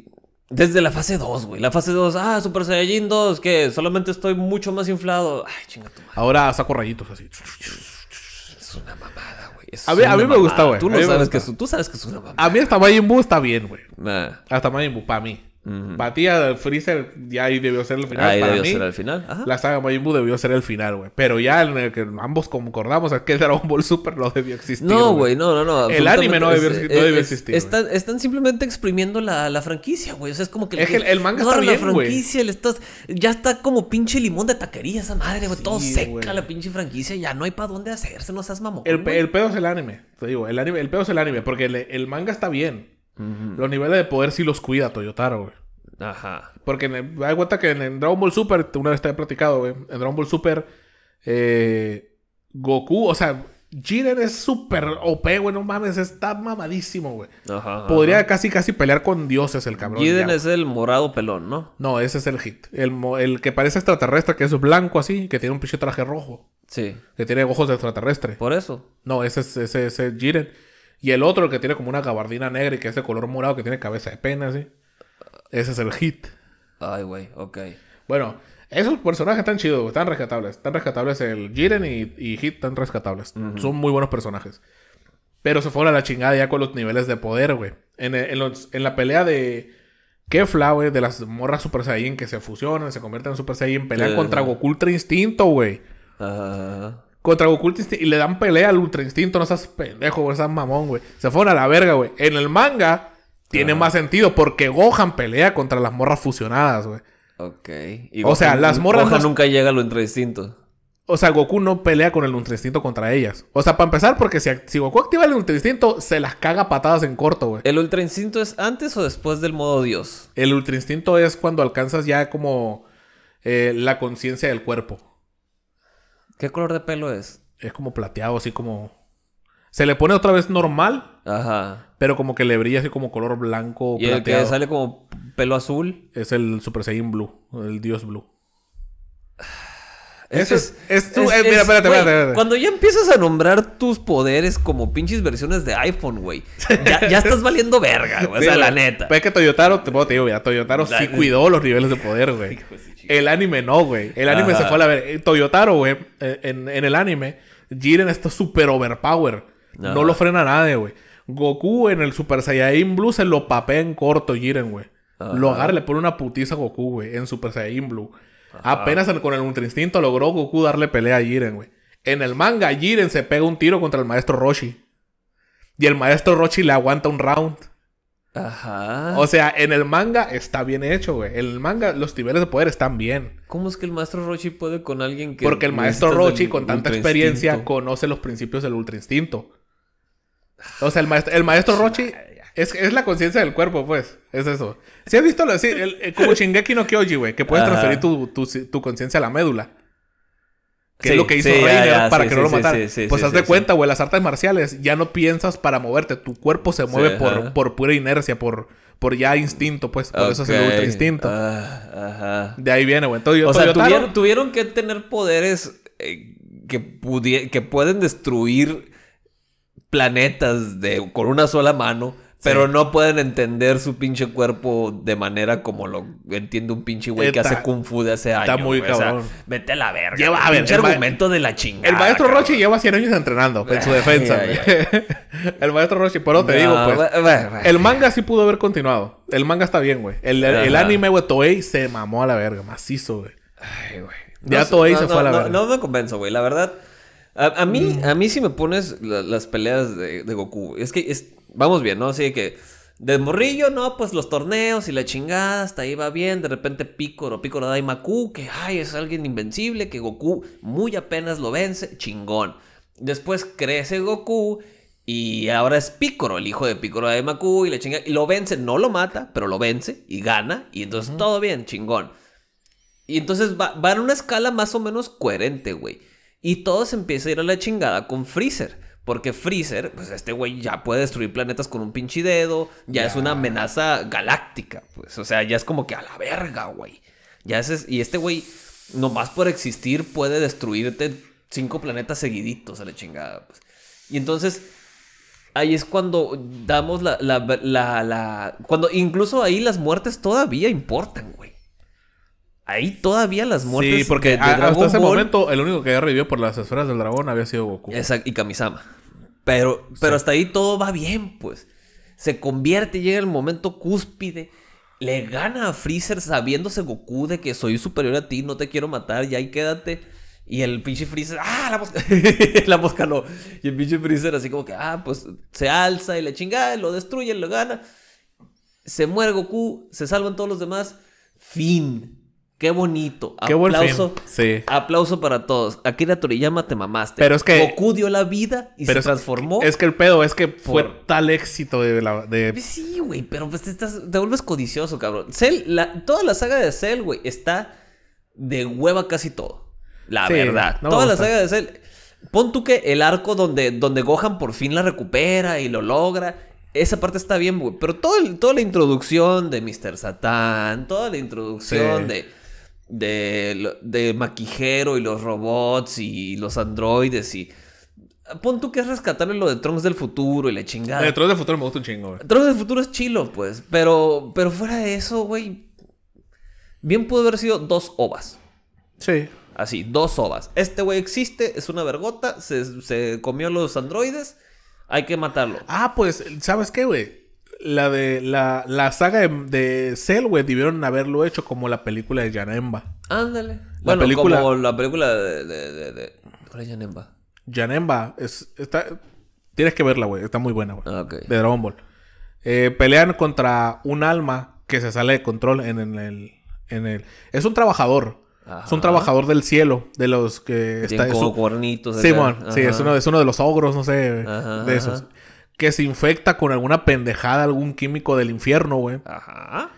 Desde la fase 2, güey. La fase 2, ah, Super Saiyajin 2, que solamente estoy mucho más inflado. Ay, chinga tu madre. Ahora saco rayitos así. Es una mamada, güey. A mí, me gusta, güey. Tú, sabes que es, tú sabes que es una mamada. A mí hasta Majin está bien, güey. Nah. Hasta Majin Buu, para mí. Batía Batía Freezer, ya ahí debió ser el final. Ahí debió ser el final. La saga Majin Buu debió ser el final, güey. Pero ya en el que ambos concordamos es que el Dragon Ball Super no debió existir. No, güey, no, no, no. El anime no debió, existir. Están, simplemente exprimiendo la, franquicia, güey. O sea, es como que. el, manga está bien, la franquicia, ya está como pinche limón de taquería esa madre, güey. todo seca la pinche franquicia, ya no hay para dónde hacerse, no seas mamón. El, el, pedo es el anime, te digo. El, anime, el pedo es el anime, porque el manga está bien. Los niveles de poder sí los cuida Toyotaro, güey. Ajá. Porque me da cuenta que en, Dragon Ball Super, una vez te he platicado, güey. En Dragon Ball Super, eh, Goku, o sea, Jiren es súper OP, güey. No mames, está mamadísimo, güey. Ajá, Podría casi, casi pelear con dioses el cabrón. Jiren es el morado pelón, ¿no? No, ese es el hit. El, que parece extraterrestre, que es blanco así, que tiene un pinche traje rojo. Sí. Que tiene ojos de extraterrestre. Por eso. No, ese es, ese, ese Jiren. Y el otro, que tiene como una gabardina negra y que es de color morado, que tiene cabeza de pena, ¿sí? Ese es el hit. Ay, güey, ok. Bueno, esos personajes están chidos, están rescatables. Están rescatables el Jiren y, Hit, están rescatables. Son muy buenos personajes. Pero se fue a la chingada ya con los niveles de poder, güey. En, la pelea de Kefla, güey, de las morras Super Saiyan que se fusionan, se convierten en Super Saiyan, pelean contra Goku Ultra Instinto, güey. Ajá contra Goku Instinto y le dan pelea al Ultra Instinto. No seas pendejo, güey, seas mamón, güey. Se fueron a la verga, güey. En el manga tiene más sentido porque Gohan pelea contra las morras fusionadas, güey. Ok. o sea, las morras. Gohan nunca llega al Ultra Instinto. O sea, Goku no pelea con el Ultra Instinto contra ellas. O sea, para empezar, porque si, Goku activa el Ultra Instinto, se las caga patadas en corto, güey. ¿El Ultra Instinto es antes o después del modo Dios? El Ultra Instinto es cuando alcanzas ya como eh, la conciencia del cuerpo. ¿Qué color de pelo es? Es como plateado, así como. Se le pone otra vez normal. Ajá. Pero como que le brilla así como color blanco. Y el que sale como pelo azul. Es el Super Saiyan Blue, el Dios Blue. Eso es, es, tu, eh, mira, espérate, espérate, espérate, Cuando ya empiezas a nombrar tus poderes como pinches versiones de iPhone, güey, ya, estás valiendo verga, güey. o sea, la neta. Pues es que Toyotaro, te, bueno, te digo, ya, Toyotaro sí cuidó los niveles de poder, güey. El anime no, güey. El anime se fue a la verga. Eh, Toyotaro, güey, eh, en, el anime, Jiren está super overpower. No lo frena nadie, güey. Goku en el Super Saiyan Blue se lo papea en corto, Jiren, güey. Lo agarra y le pone una putiza a Goku, güey, en Super Saiyan Blue. Apenas con el Ultra Instinto logró Goku darle pelea a Jiren, güey. En el manga, Jiren se pega un tiro contra el maestro Roshi. Y el maestro Roshi le aguanta un round. Ajá. O sea, en el manga está bien hecho, güey. En el manga los niveles de poder están bien. ¿Cómo es que el maestro Roshi puede con alguien que... Porque el maestro Roshi, con tanta experiencia, conoce los principios del Ultra Instinto. O sea, el maestro, el maestro Roshi es, la conciencia del cuerpo, pues. Es eso. Si has visto, lo, así el, eh, como Shingeki no Kyoji, güey, que puedes transferir tu, conciencia a la médula. Que es lo que hizo Reiner para que no lo mataran. pues haz de cuenta, güey, las artes marciales ya no piensas para moverte. Tu cuerpo se mueve por, pura inercia, por, por ya instinto, pues. Por eso es el ultra instinto. Ah, de ahí viene, güey. o sea, tuvieron, que tener poderes eh, que, pueden destruir planetas con una sola mano pero no pueden entender su pinche cuerpo de manera como lo entiende un pinche güey que hace kung fu de hace años. Está muy cabrón. O vete a la verga. Lleva, a ver, el argumento de la chingada. El maestro cabrón. lleva 100 años entrenando en su defensa. el maestro Roche, Pero te digo, pues. el manga sí pudo haber continuado. El manga está bien, güey. El, el, anime, güey, Toei se mamó a la verga. Macizo, güey. Ay, güey. Ya Toei se fue a la verga. No me convenzo, güey. La verdad. A, mí, a mí sí mm. me pones las peleas de, de Goku. Es que es, vamos bien, ¿no? Así que desmorrillo, no, pues los torneos y la chingada, hasta ahí va bien. De repente Piccolo, Piccolo Daimaku, que ay, es alguien invencible, que Goku muy apenas lo vence, chingón. Después crece Goku y ahora es Piccolo, el hijo de Piccolo Daimaku y la chingada. Y lo vence, no lo mata, pero lo vence y gana. Y entonces todo bien, chingón. Y entonces va, va en una escala más o menos coherente, güey. Y todo se empieza a ir a la chingada con Freezer. Porque Freezer, pues este güey ya puede destruir planetas con un pinche dedo, ya, es una amenaza galáctica, pues, o sea, ya es como que a la verga, güey. Ya es, y este güey, nomás por existir, puede destruirte cinco planetas seguiditos a la chingada, pues. Y entonces, ahí es cuando damos la, la, la, la, cuando incluso ahí las muertes todavía importan, güey. Ahí todavía las muertes. Sí, porque hasta ese momento el único que había revivido por las esferas del dragón había sido Goku. Exacto, y Kamisama. Pero, pero hasta ahí todo va bien, pues. Se convierte, llega el momento cúspide. Le gana a Freezer sabiéndose Goku de que soy superior a ti, no te quiero matar, y ahí quédate. Y el pinche Freezer, ¡ah! La mosca, la mosca Y el pinche Freezer, así como que, ah, pues se alza y le chingada, lo destruye, lo gana. Se muere Goku, se salvan todos los demás. Fin. Qué bonito. Qué aplauso. Aplauso para todos. Akira Toriyama te mamaste. Pero es que. Goku dio la vida y se transformó. Es que, el pedo es que fue tal éxito de la. Pues sí, güey, pero pues te, vuelves codicioso, cabrón. Cell, la, toda la saga de Cell, güey, está de hueva casi todo. La verdad. toda la saga de Cell. Pon tú que el arco donde, donde Gohan por fin la recupera y lo logra. Esa parte está bien, güey. Pero todo toda la introducción de Mr. Satan, toda la introducción de de, de maquijero y los robots y los androides y... Pon tú que es rescatarle lo de Trunks del futuro y la chingada. De eh, Trunks del futuro me gusta un chingo, güey. del futuro es chilo, pues. Pero, pero fuera de eso, güey. Bien pudo haber sido dos ovas. Sí. Así, dos ovas. Este güey existe, es una vergota, se, se comió a los androides, hay que matarlo. Ah, pues, ¿sabes qué, güey? la de la, la saga de, de debieron haberlo hecho como la película de Janemba. Ándale. La película... como la película de, de, de ¿Cuál es Janemba? Janemba. Es, Tienes que verla, güey. Está muy buena, güey. Ah, de Dragon Ball. Eh, pelean contra un alma que se sale de control en, el... En el... Es un trabajador. Es un trabajador del cielo, de los que... Está, con como es cuernitos. Sí, sí es, uno, uno de los ogros, no sé, de esos que se infecta con alguna pendejada, algún químico del infierno, güey. Ajá.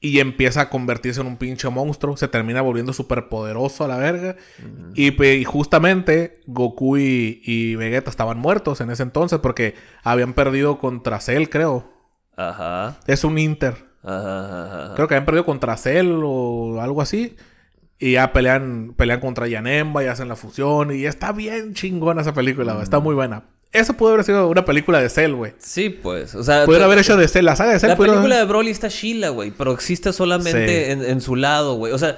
Y empieza a convertirse en un pinche monstruo. Se termina volviendo súper poderoso a la verga. y, justamente Goku y, Vegeta estaban muertos en ese entonces porque habían perdido contra Cell, creo. Ajá. Es un Inter. Ajá, Creo que habían perdido contra Cell o algo así. Y ya pelean, pelean contra Yanemba y hacen la fusión. Y está bien chingona esa película, güey. está mm. muy buena. Eso pudo haber sido una película de Cell, güey. Sí, pues. O sea, pudieron haber hecho de Cell. La saga de Cell. La película de Broly está chila, güey. Pero existe solamente en, su lado, güey. O sea,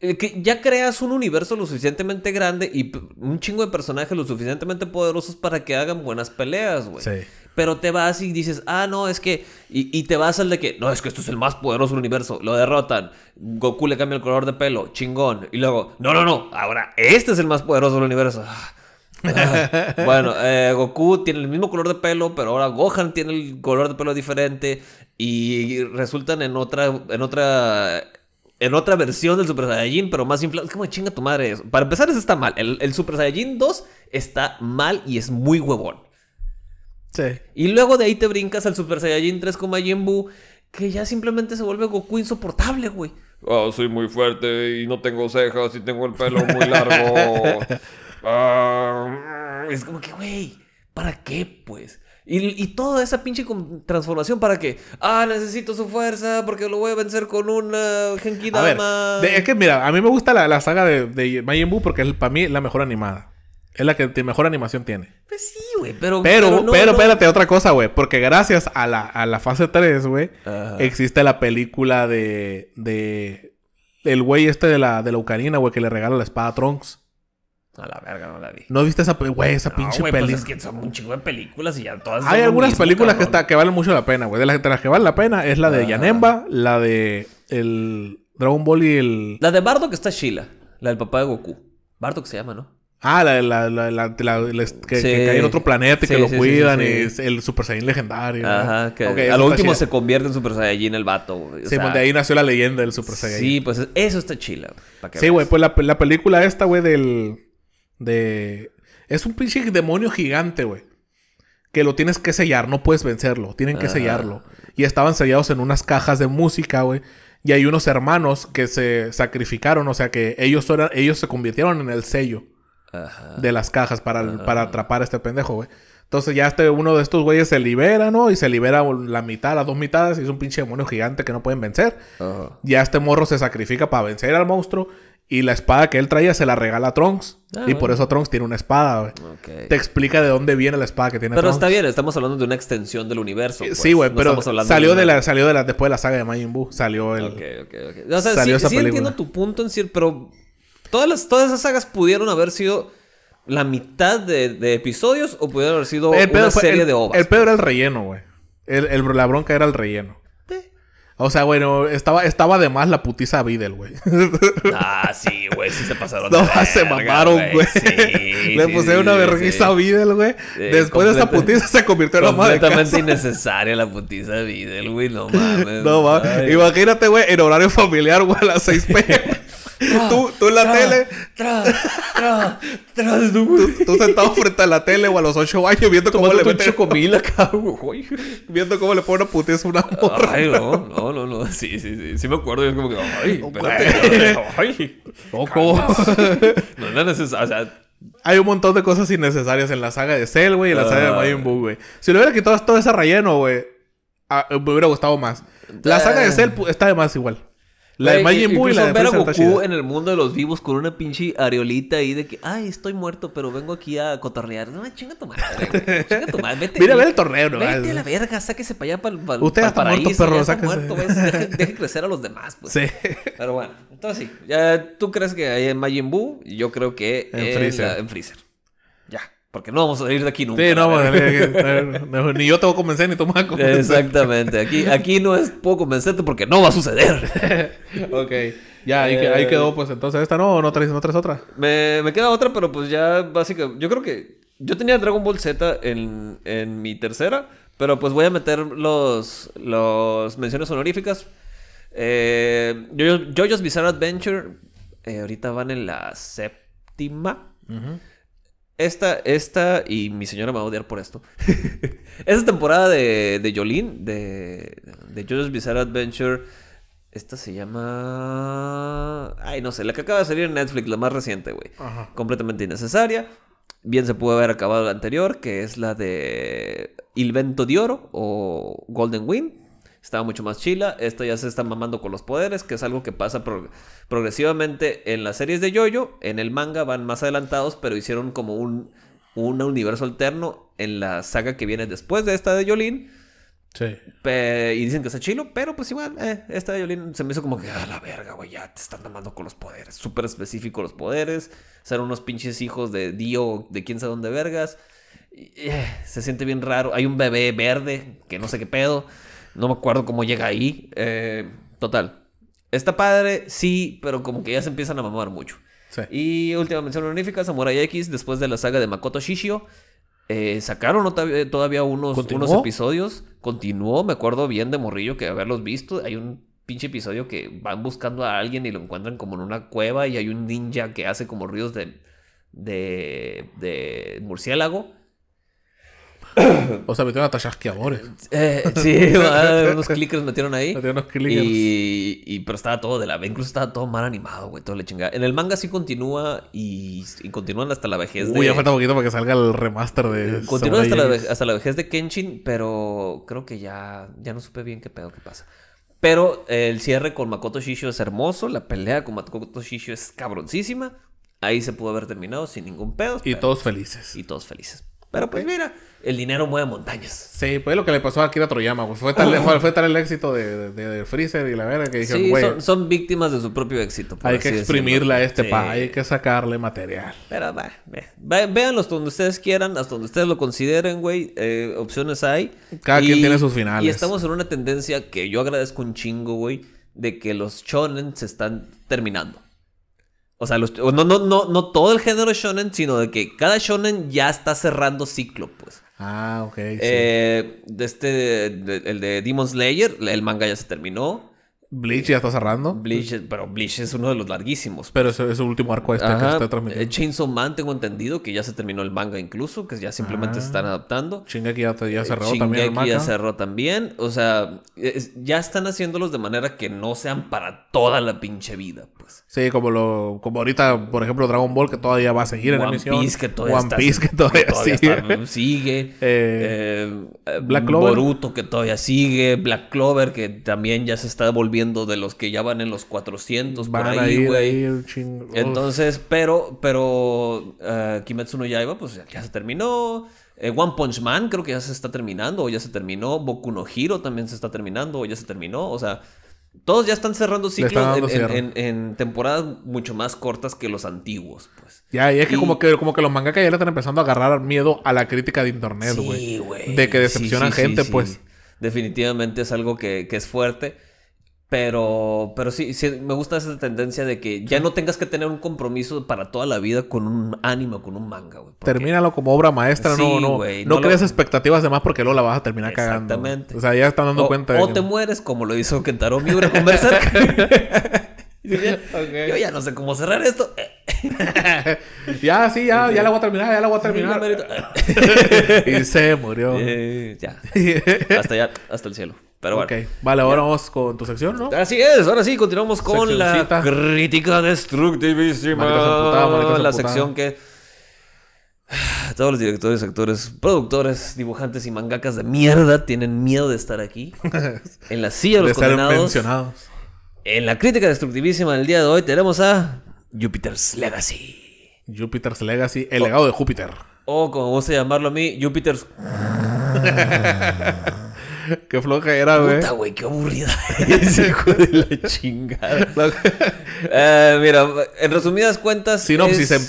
eh, que ya creas un universo lo suficientemente grande y un chingo de personajes lo suficientemente poderosos para que hagan buenas peleas, güey. Sí. Pero te vas y dices, ah, no, es que. Y, te vas al de que, no, es que esto es el más poderoso del universo. Lo derrotan. Goku le cambia el color de pelo. Chingón. Y luego, no, no, no. Ahora, este es el más poderoso del universo. Ah, bueno, eh, Goku tiene el mismo color de pelo, pero ahora Gohan tiene el color de pelo diferente y resultan en otra, en otra, en otra versión del Super Saiyajin, pero más inflado. ¿Cómo chinga tu madre eso. Para empezar, eso está mal. El, Super Saiyajin 2 está mal y es muy huevón. Sí. Y luego de ahí te brincas al Super Saiyajin 3 con Majin que ya simplemente se vuelve Goku insoportable, güey. oh, soy muy fuerte y no tengo cejas y tengo el pelo muy largo. Ah, es como que, güey, ¿para qué, pues? Y, y, toda esa pinche transformación para qué? ah, necesito su fuerza porque lo voy a vencer con una genkidama es que mira, a mí me gusta la, la saga de, de Majin Buu porque es para mí la mejor animada. Es la que mejor animación tiene. Pues sí, güey, pero. Pero, espérate, otra cosa, güey. Porque gracias a la, a la fase 3, güey, existe la película de. de el güey este de la, de la Ucarina, güey, que le regala la espada a Trunks. A la verga, no la vi. ¿No viste esa, güey, esa no, pinche película? Pues es que son un chingo de películas y ya todas. Hay algunas películas que, está, que valen mucho la pena, güey. De las, que valen la pena es la de ah. Yanemba, la de el Dragon Ball y el. La de Bardo que está Sheila, la del papá de Goku. Bardo que se llama, ¿no? Ah, la, la, la, que, cae en otro planeta y que lo cuidan y el Super Saiyan legendario. Ajá, que a lo último se convierte en Super Saiyajin el vato. sí, sea, de ahí nació la leyenda del Super Saiyajin. Sí, pues eso está chila. Sí, güey, pues la, película esta, güey, del de... Es un pinche demonio gigante, güey. Que lo tienes que sellar, no puedes vencerlo, tienen que ah. sellarlo. Y estaban sellados en unas cajas de música, güey. Y hay unos hermanos que se sacrificaron, o sea que ellos, ellos se convirtieron en el sello de las cajas para, atrapar a este pendejo, güey. Entonces ya este, uno de estos güeyes se libera, ¿no? Y se libera la mitad, las dos mitades, y es un pinche demonio gigante que no pueden vencer. Ya este morro se sacrifica para vencer al monstruo y la espada que él traía se la regala a Trunks. Ah, y por eso Trunks tiene una espada, güey. Te explica de dónde viene la espada que tiene pero Trunks. Pero está bien, estamos hablando de una extensión del universo. Eh, pues. Sí, güey, pero salió de, la, salió de después de la saga de Majin Buu. Salió el... o sea, sí, entiendo tu punto en decir, pero... Todas, todas esas sagas pudieron haber sido la mitad de, episodios o pudieron haber sido una serie de obras. El pedo era el pues. relleno, güey. el, la bronca era el relleno. O sea, bueno, estaba, estaba de más la putiza Videl, güey. Ah, sí, güey, sí se pasaron. No, de se mamaron, güey. Sí, Le sí, una vergüenza a Videl, güey. Después de esa putiza se convirtió en la madre. Completamente innecesaria la putiza Videl, güey, no mames. No mames. Imagínate, güey, en horario familiar, güey, a las 6 pm tú, tú, en la tra, tele. tras tú, tú, sentado frente a la tele o a los ocho años viendo cómo le meten. Viendo cómo le ponen a una morra. Ay, no, no, no, Sí, sí, sí. Sí me acuerdo. Y es como que, ay, espérate. ay. no es necesario. hay un montón de cosas innecesarias en la saga de Cell, güey, y en la saga de ah. Majin güey. Si le hubiera quitado todo ese relleno, güey, ah, me hubiera gustado más. La saga de ah. Cell está de más igual. La de Majin Buu y la de ver a Goku en el mundo de los vivos con una pinche areolita ahí de que, ay, estoy muerto, pero vengo aquí a cotorrear. No, chinga tu madre, Chinga tu madre. Vete, Mira, el torneo, ¿no? Vete a la verga, sáquese para allá, para el Usted pa está paraíso. Muerto, perro, muerto, deje, crecer a los demás, pues. Sí. Pero bueno, entonces sí. ¿Tú crees que hay en Majin Buu? Yo creo que en, Freezer. en Freezer. Porque no vamos a salir de aquí nunca. Sí, no, ni yo te voy a convencer ni tú me vas convencer. Exactamente. Aquí, aquí no es puedo convencerte porque no va a suceder. ok. Ya, ahí, quedó, pues entonces esta no, no traes, no traes otra. Me, queda otra, pero pues ya básicamente. Yo creo que. Yo tenía Dragon Ball Z en, mi tercera, pero pues voy a meter los, los menciones honoríficas. Eh, Jojo's Bizarre Adventure. Eh, ahorita van en la séptima. Ajá esta, esta, y mi señora me va a odiar por esto. esta temporada de, de de, de Bizarre Adventure, esta se llama. Ay, no sé, la que acaba de salir en Netflix, la más reciente, güey. Completamente innecesaria. Bien se pudo haber acabado la anterior, que es la de Il Vento de Oro o Golden Wind estaba mucho más chila. Esta ya se está mamando con los poderes, que es algo que pasa progresivamente en las series de Yoyo. En el manga van más adelantados, pero hicieron como un, un universo alterno en la saga que viene después de esta de Yolin. Sí. y dicen que está chilo, pero pues igual, eh, esta de Yolin se me hizo como que, a la verga, güey, ya te están mamando con los poderes. Súper específico los poderes. Ser unos pinches hijos de Dio, de quién sabe dónde vergas. Eh, se siente bien raro. Hay un bebé verde, que no sé qué pedo. No me acuerdo cómo llega ahí. Eh, total. Está padre, sí, pero como que ya se empiezan a mamar mucho. Sí. Y última mención honorífica, Samurai X, después de la saga de Makoto Shishio, eh, sacaron eh, todavía unos, unos episodios. Continuó, me acuerdo bien de Morrillo que haberlos visto. Hay un pinche episodio que van buscando a alguien y lo encuentran como en una cueva y hay un ninja que hace como ríos de, de, de murciélago O sea, metieron a Amores. Eh, sí, unos clickers metieron ahí. Metieron unos clickers. pero estaba todo de la... Incluso estaba todo mal animado, güey. Todo le chingada. En el manga sí continúa y, continúan hasta la vejez de... Uy, falta un poquito para que salga el remaster de... Continúan hasta la, vejez de Kenshin, pero creo que ya, ya no supe bien qué pedo que pasa. Pero eh, el cierre con Makoto Shishio es hermoso. La pelea con Makoto Shishio es cabroncísima. Ahí se pudo haber terminado sin ningún pedo. Y todos felices. Y todos felices. Pero pues mira el dinero mueve montañas. Sí, pues lo que le pasó a Akira Toriyama. fue, tal, fue, tal el éxito de, Freezer y la verdad que dijeron, güey. son, víctimas de su propio éxito. Hay que exprimirle a este pa, hay que sacarle material. Pero va, ve, donde ustedes quieran, hasta donde ustedes lo consideren, güey. Eh, opciones hay. Cada quien tiene sus finales. Y estamos en una tendencia que yo agradezco un chingo, güey, de que los shonen se están terminando. O sea, no, no, no, no todo el género shonen, sino de que cada shonen ya está cerrando ciclo, pues. Ah, ok. Eh, de este, el de Demon Slayer, el manga ya se terminó. Bleach ya está cerrando. Bleach, pero Bleach es uno de los larguísimos. Pero es, el último arco este que está transmitiendo. Eh, Chainsaw Man tengo entendido que ya se terminó el manga incluso, que ya simplemente se están ah. adaptando. Shingeki ya, ya eh, cerró también el ya cerró también. O sea, ya están haciéndolos de manera que no sean para toda la pinche vida, pues. Sí, como lo como ahorita, por ejemplo, Dragon Ball que todavía va a seguir en emisión. Piece que todavía One Piece que todavía, sigue. sigue. Eh, Black Clover. Boruto que todavía sigue. Black Clover que también ya se está volviendo de los que ya van en los 400 van por ahí, güey. Entonces, pero, pero eh, Kimetsu no Yaiba, pues ya se terminó. Eh, One Punch Man creo que ya se está terminando, o ya se terminó. Boku no Hiro... también se está terminando, o ya se terminó. O sea, todos ya están cerrando ciclos en, en, temporadas mucho más cortas que los antiguos, pues. Ya, y es que como que como que los mangakas ya le están empezando a agarrar miedo a la crítica de internet, güey. de que decepcionan gente, pues. Definitivamente es algo que, que es fuerte. Pero, pero sí, me gusta esa tendencia de que ya no tengas que tener un compromiso para toda la vida con un ánimo, con un manga, güey. Termínalo como obra maestra, no, no, no, expectativas de más porque luego la vas a terminar cagando. Exactamente. O sea, ya están dando cuenta. O te mueres como lo hizo Kentaro Miura con Yo ya no sé cómo cerrar esto. ya, sí, ya, ya la voy a terminar, ya la voy a terminar. y se murió. Eh, ya. Hasta ya hasta el cielo vale, ahora vamos con tu sección, ¿no? Así es, ahora sí, continuamos con la crítica destructivísima. la sección que todos los directores, actores, productores, dibujantes y mangakas de mierda tienen miedo de estar aquí. en la silla de los de condenados. En la crítica destructivísima del día de hoy tenemos a Jupiter's Legacy. Jupiter's Legacy, el legado de Júpiter. O como gusta llamarlo a mí, Jupiter's. Qué floja era, güey. Puta, güey, qué aburrida. Ese hijo de la chingada. Eh, mira, en resumidas cuentas. Sinopsis, en,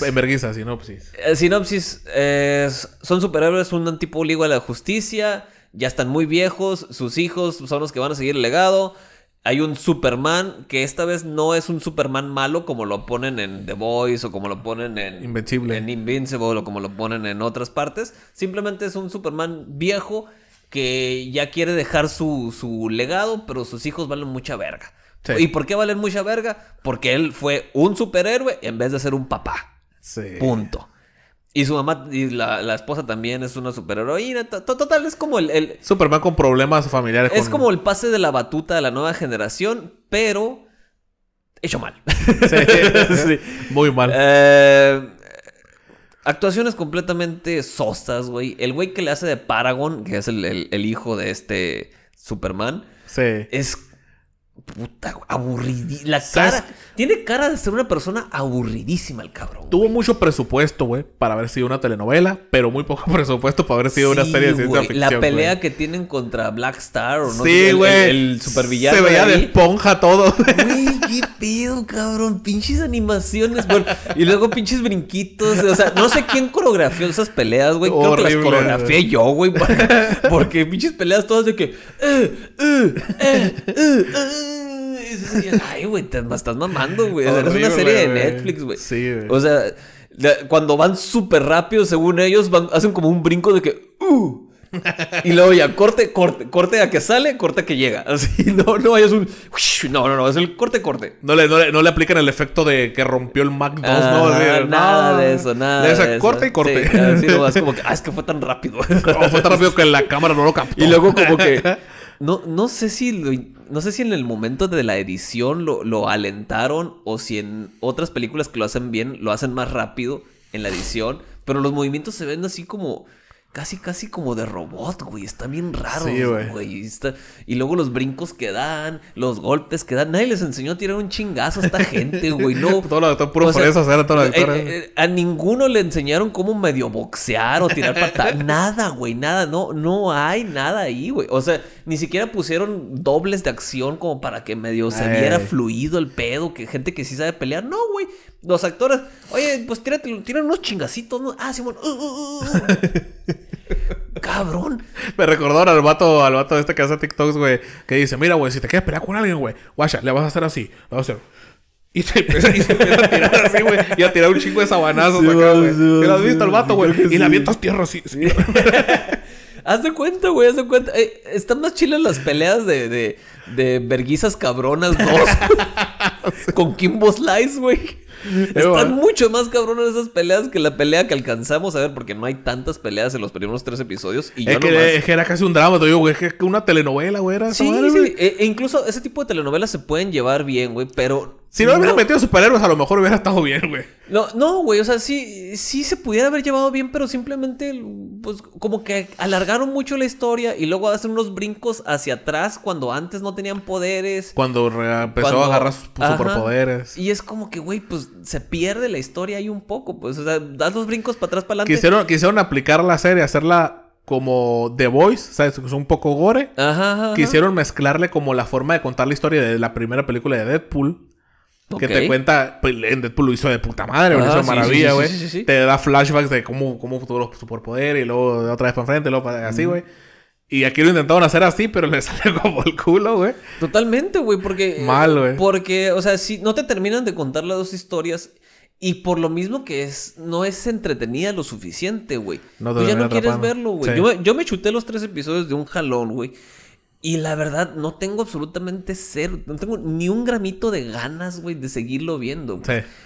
sinopsis. Eh, sinopsis: eh, son superhéroes, un antipol de a la justicia. Ya están muy viejos. Sus hijos son los que van a seguir el legado. Hay un Superman que esta vez no es un Superman malo como lo ponen en The Voice o como lo ponen en En Invincible o como lo ponen en otras partes. Simplemente es un Superman viejo que ya quiere dejar su, legado, pero sus hijos valen mucha verga. ¿Y por qué valen mucha verga? Porque él fue un superhéroe en vez de ser un papá. Sí. Punto. Y su mamá, y la, esposa también es una superheroína. Total, es como el, Superman con problemas familiares. Es como el pase de la batuta de la nueva generación, pero hecho mal. Sí, sí. Muy mal. Eh, Actuaciones completamente sosas, güey. El güey que le hace de Paragon, que es el, hijo de este Superman, sí. es Puta, aburridísima Tiene cara de ser una persona aburridísima el cabrón. Tuvo mucho presupuesto, güey, para haber sido una telenovela, pero muy poco presupuesto para haber sido una serie de ciencia La pelea que tienen contra Black Star o no Sí, güey. El, supervillano. Se veía de, esponja todo. Güey, qué pedo, cabrón. Pinches animaciones, güey. Y luego pinches brinquitos. O sea, no sé quién coreografió esas peleas, güey. Creo que las coreografié yo, güey. Porque, pinches peleas todas de que. Eh, eh, eh, ay, güey, te estás mamando, güey. es una serie de Netflix, güey. Sí, güey. O sea, cuando van súper rápido, según ellos, hacen como un brinco de que, uh, y luego ya, corte, corte, corte a que sale, corte a que llega. Así, no, no, es un. No, no, no, es el corte, corte. No le, no le, aplican el efecto de que rompió el Mac 2, ¿no? Ah, nada de eso, nada. de eso. corte y corte. así, como que, ah, es que fue tan rápido. Oh, fue tan rápido que la cámara no lo captó. Y luego, como que no, sé si no sé si en el momento de la edición lo, alentaron o si en otras películas que lo hacen bien lo hacen más rápido en la edición, pero los movimientos se ven así como casi casi como de robot, güey, está bien raro, güey. Y luego los brincos que dan, los golpes que dan, nadie les enseñó a tirar un chingazo a esta gente, güey, no. todo lo puro a ninguno le enseñaron cómo medio boxear o tirar patada, nada, güey, nada, no no hay nada ahí, güey. O sea, ni siquiera pusieron dobles de acción como para que medio se viera fluido el pedo, que gente que sí sabe pelear. No, güey. Los actores, oye, pues tírate, tiran unos chingacitos. Ah, sí, bueno. Uh, uh, uh, Cabrón. Me recordaron al vato, al vato de este que hace TikToks, güey, que dice, mira, güey, si te quieres pelear con alguien, güey, guacha, le vas a hacer así. Y se, empieza, a tirar así, güey. Y a tirar un chingo de sabanazos acá, güey. ¿Te lo has visto al vato, güey? y la avientas tierra así. Haz de cuenta, güey, haz de cuenta. Eh, están más chilas las peleas de, de, de cabronas dos. con Kimbo Slice, güey. Están mucho más cabronas esas peleas que la pelea que alcanzamos a ver, porque no hay tantas peleas en los primeros tres episodios. Y yo que, es que era casi un drama, te digo, güey, es que una telenovela, güey, era sí, sí. E incluso ese tipo de telenovelas se pueden llevar bien, güey, pero si no, hubieran metido superhéroes, a lo mejor hubiera estado bien, güey. No, no, güey. O sea, sí, sí se pudiera haber llevado bien, pero simplemente, pues, como que alargaron mucho la historia y luego hacen unos brincos hacia atrás cuando antes no tenían poderes. Cuando empezó a agarrar sus superpoderes. Y es como que, güey, pues se pierde la historia ahí un poco. Pues, o sea, das los brincos para atrás, para adelante. Quisieron, quisieron aplicar la serie, hacerla como The Voice, ¿sabes? es un poco gore. ajá, Quisieron mezclarle como la forma de contar la historia de la primera película de Deadpool que te cuenta, pues, en Deadpool lo hizo de puta madre, maravilla, güey. te da flashbacks de cómo, cómo tuvo los superpoderes y luego de otra vez para enfrente, luego así, güey. Y aquí lo intentaron hacer así, pero le salió como el culo, güey. Totalmente, güey, porque. Mal, güey. Porque, o sea, si no te terminan de contar las dos historias. Y por lo mismo que es, no es entretenida lo suficiente, güey. No Tú ya no quieres verlo, güey. Yo, yo me chuté los tres episodios de un jalón, güey. Y la verdad, no tengo absolutamente cero, no tengo ni un gramito de ganas, güey, de seguirlo viendo.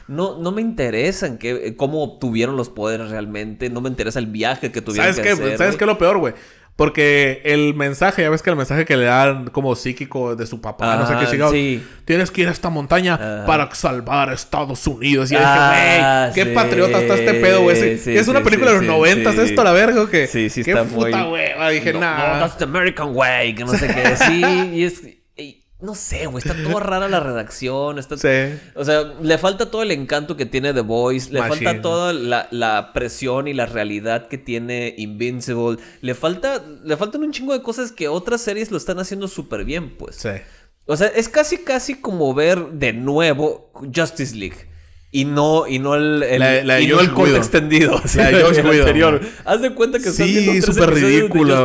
No, no me interesan que, eh, cómo obtuvieron los poderes realmente, no me interesa el viaje que tuvieron ¿Sabes que hacer, ¿Sabes qué es lo peor, güey? Porque el mensaje, ya ves que el mensaje que le dan como psíquico de su papá, no sé qué chingado. Tienes que ir a esta montaña para salvar a Estados Unidos. Y yo dije, ah, qué patriota está este pedo, güey. es una película de los noventas esto, la verga, que qué? Sí, sí, qué puta güey. Dije, nada. that's the American way, que no sé qué. Sí, y es... No sé, güey, está toda rara la redacción. Está... Sí. O sea, le falta todo el encanto que tiene The Voice, le falta toda la, presión y la realidad que tiene Invincible, le falta, le faltan un chingo de cosas que otras series lo están haciendo súper bien, pues. Sí. O sea, es casi, casi como ver de nuevo Justice League. Y no, y no el, y no el corte extendido. La de Josh el anterior. Haz de cuenta que sí, súper ridícula,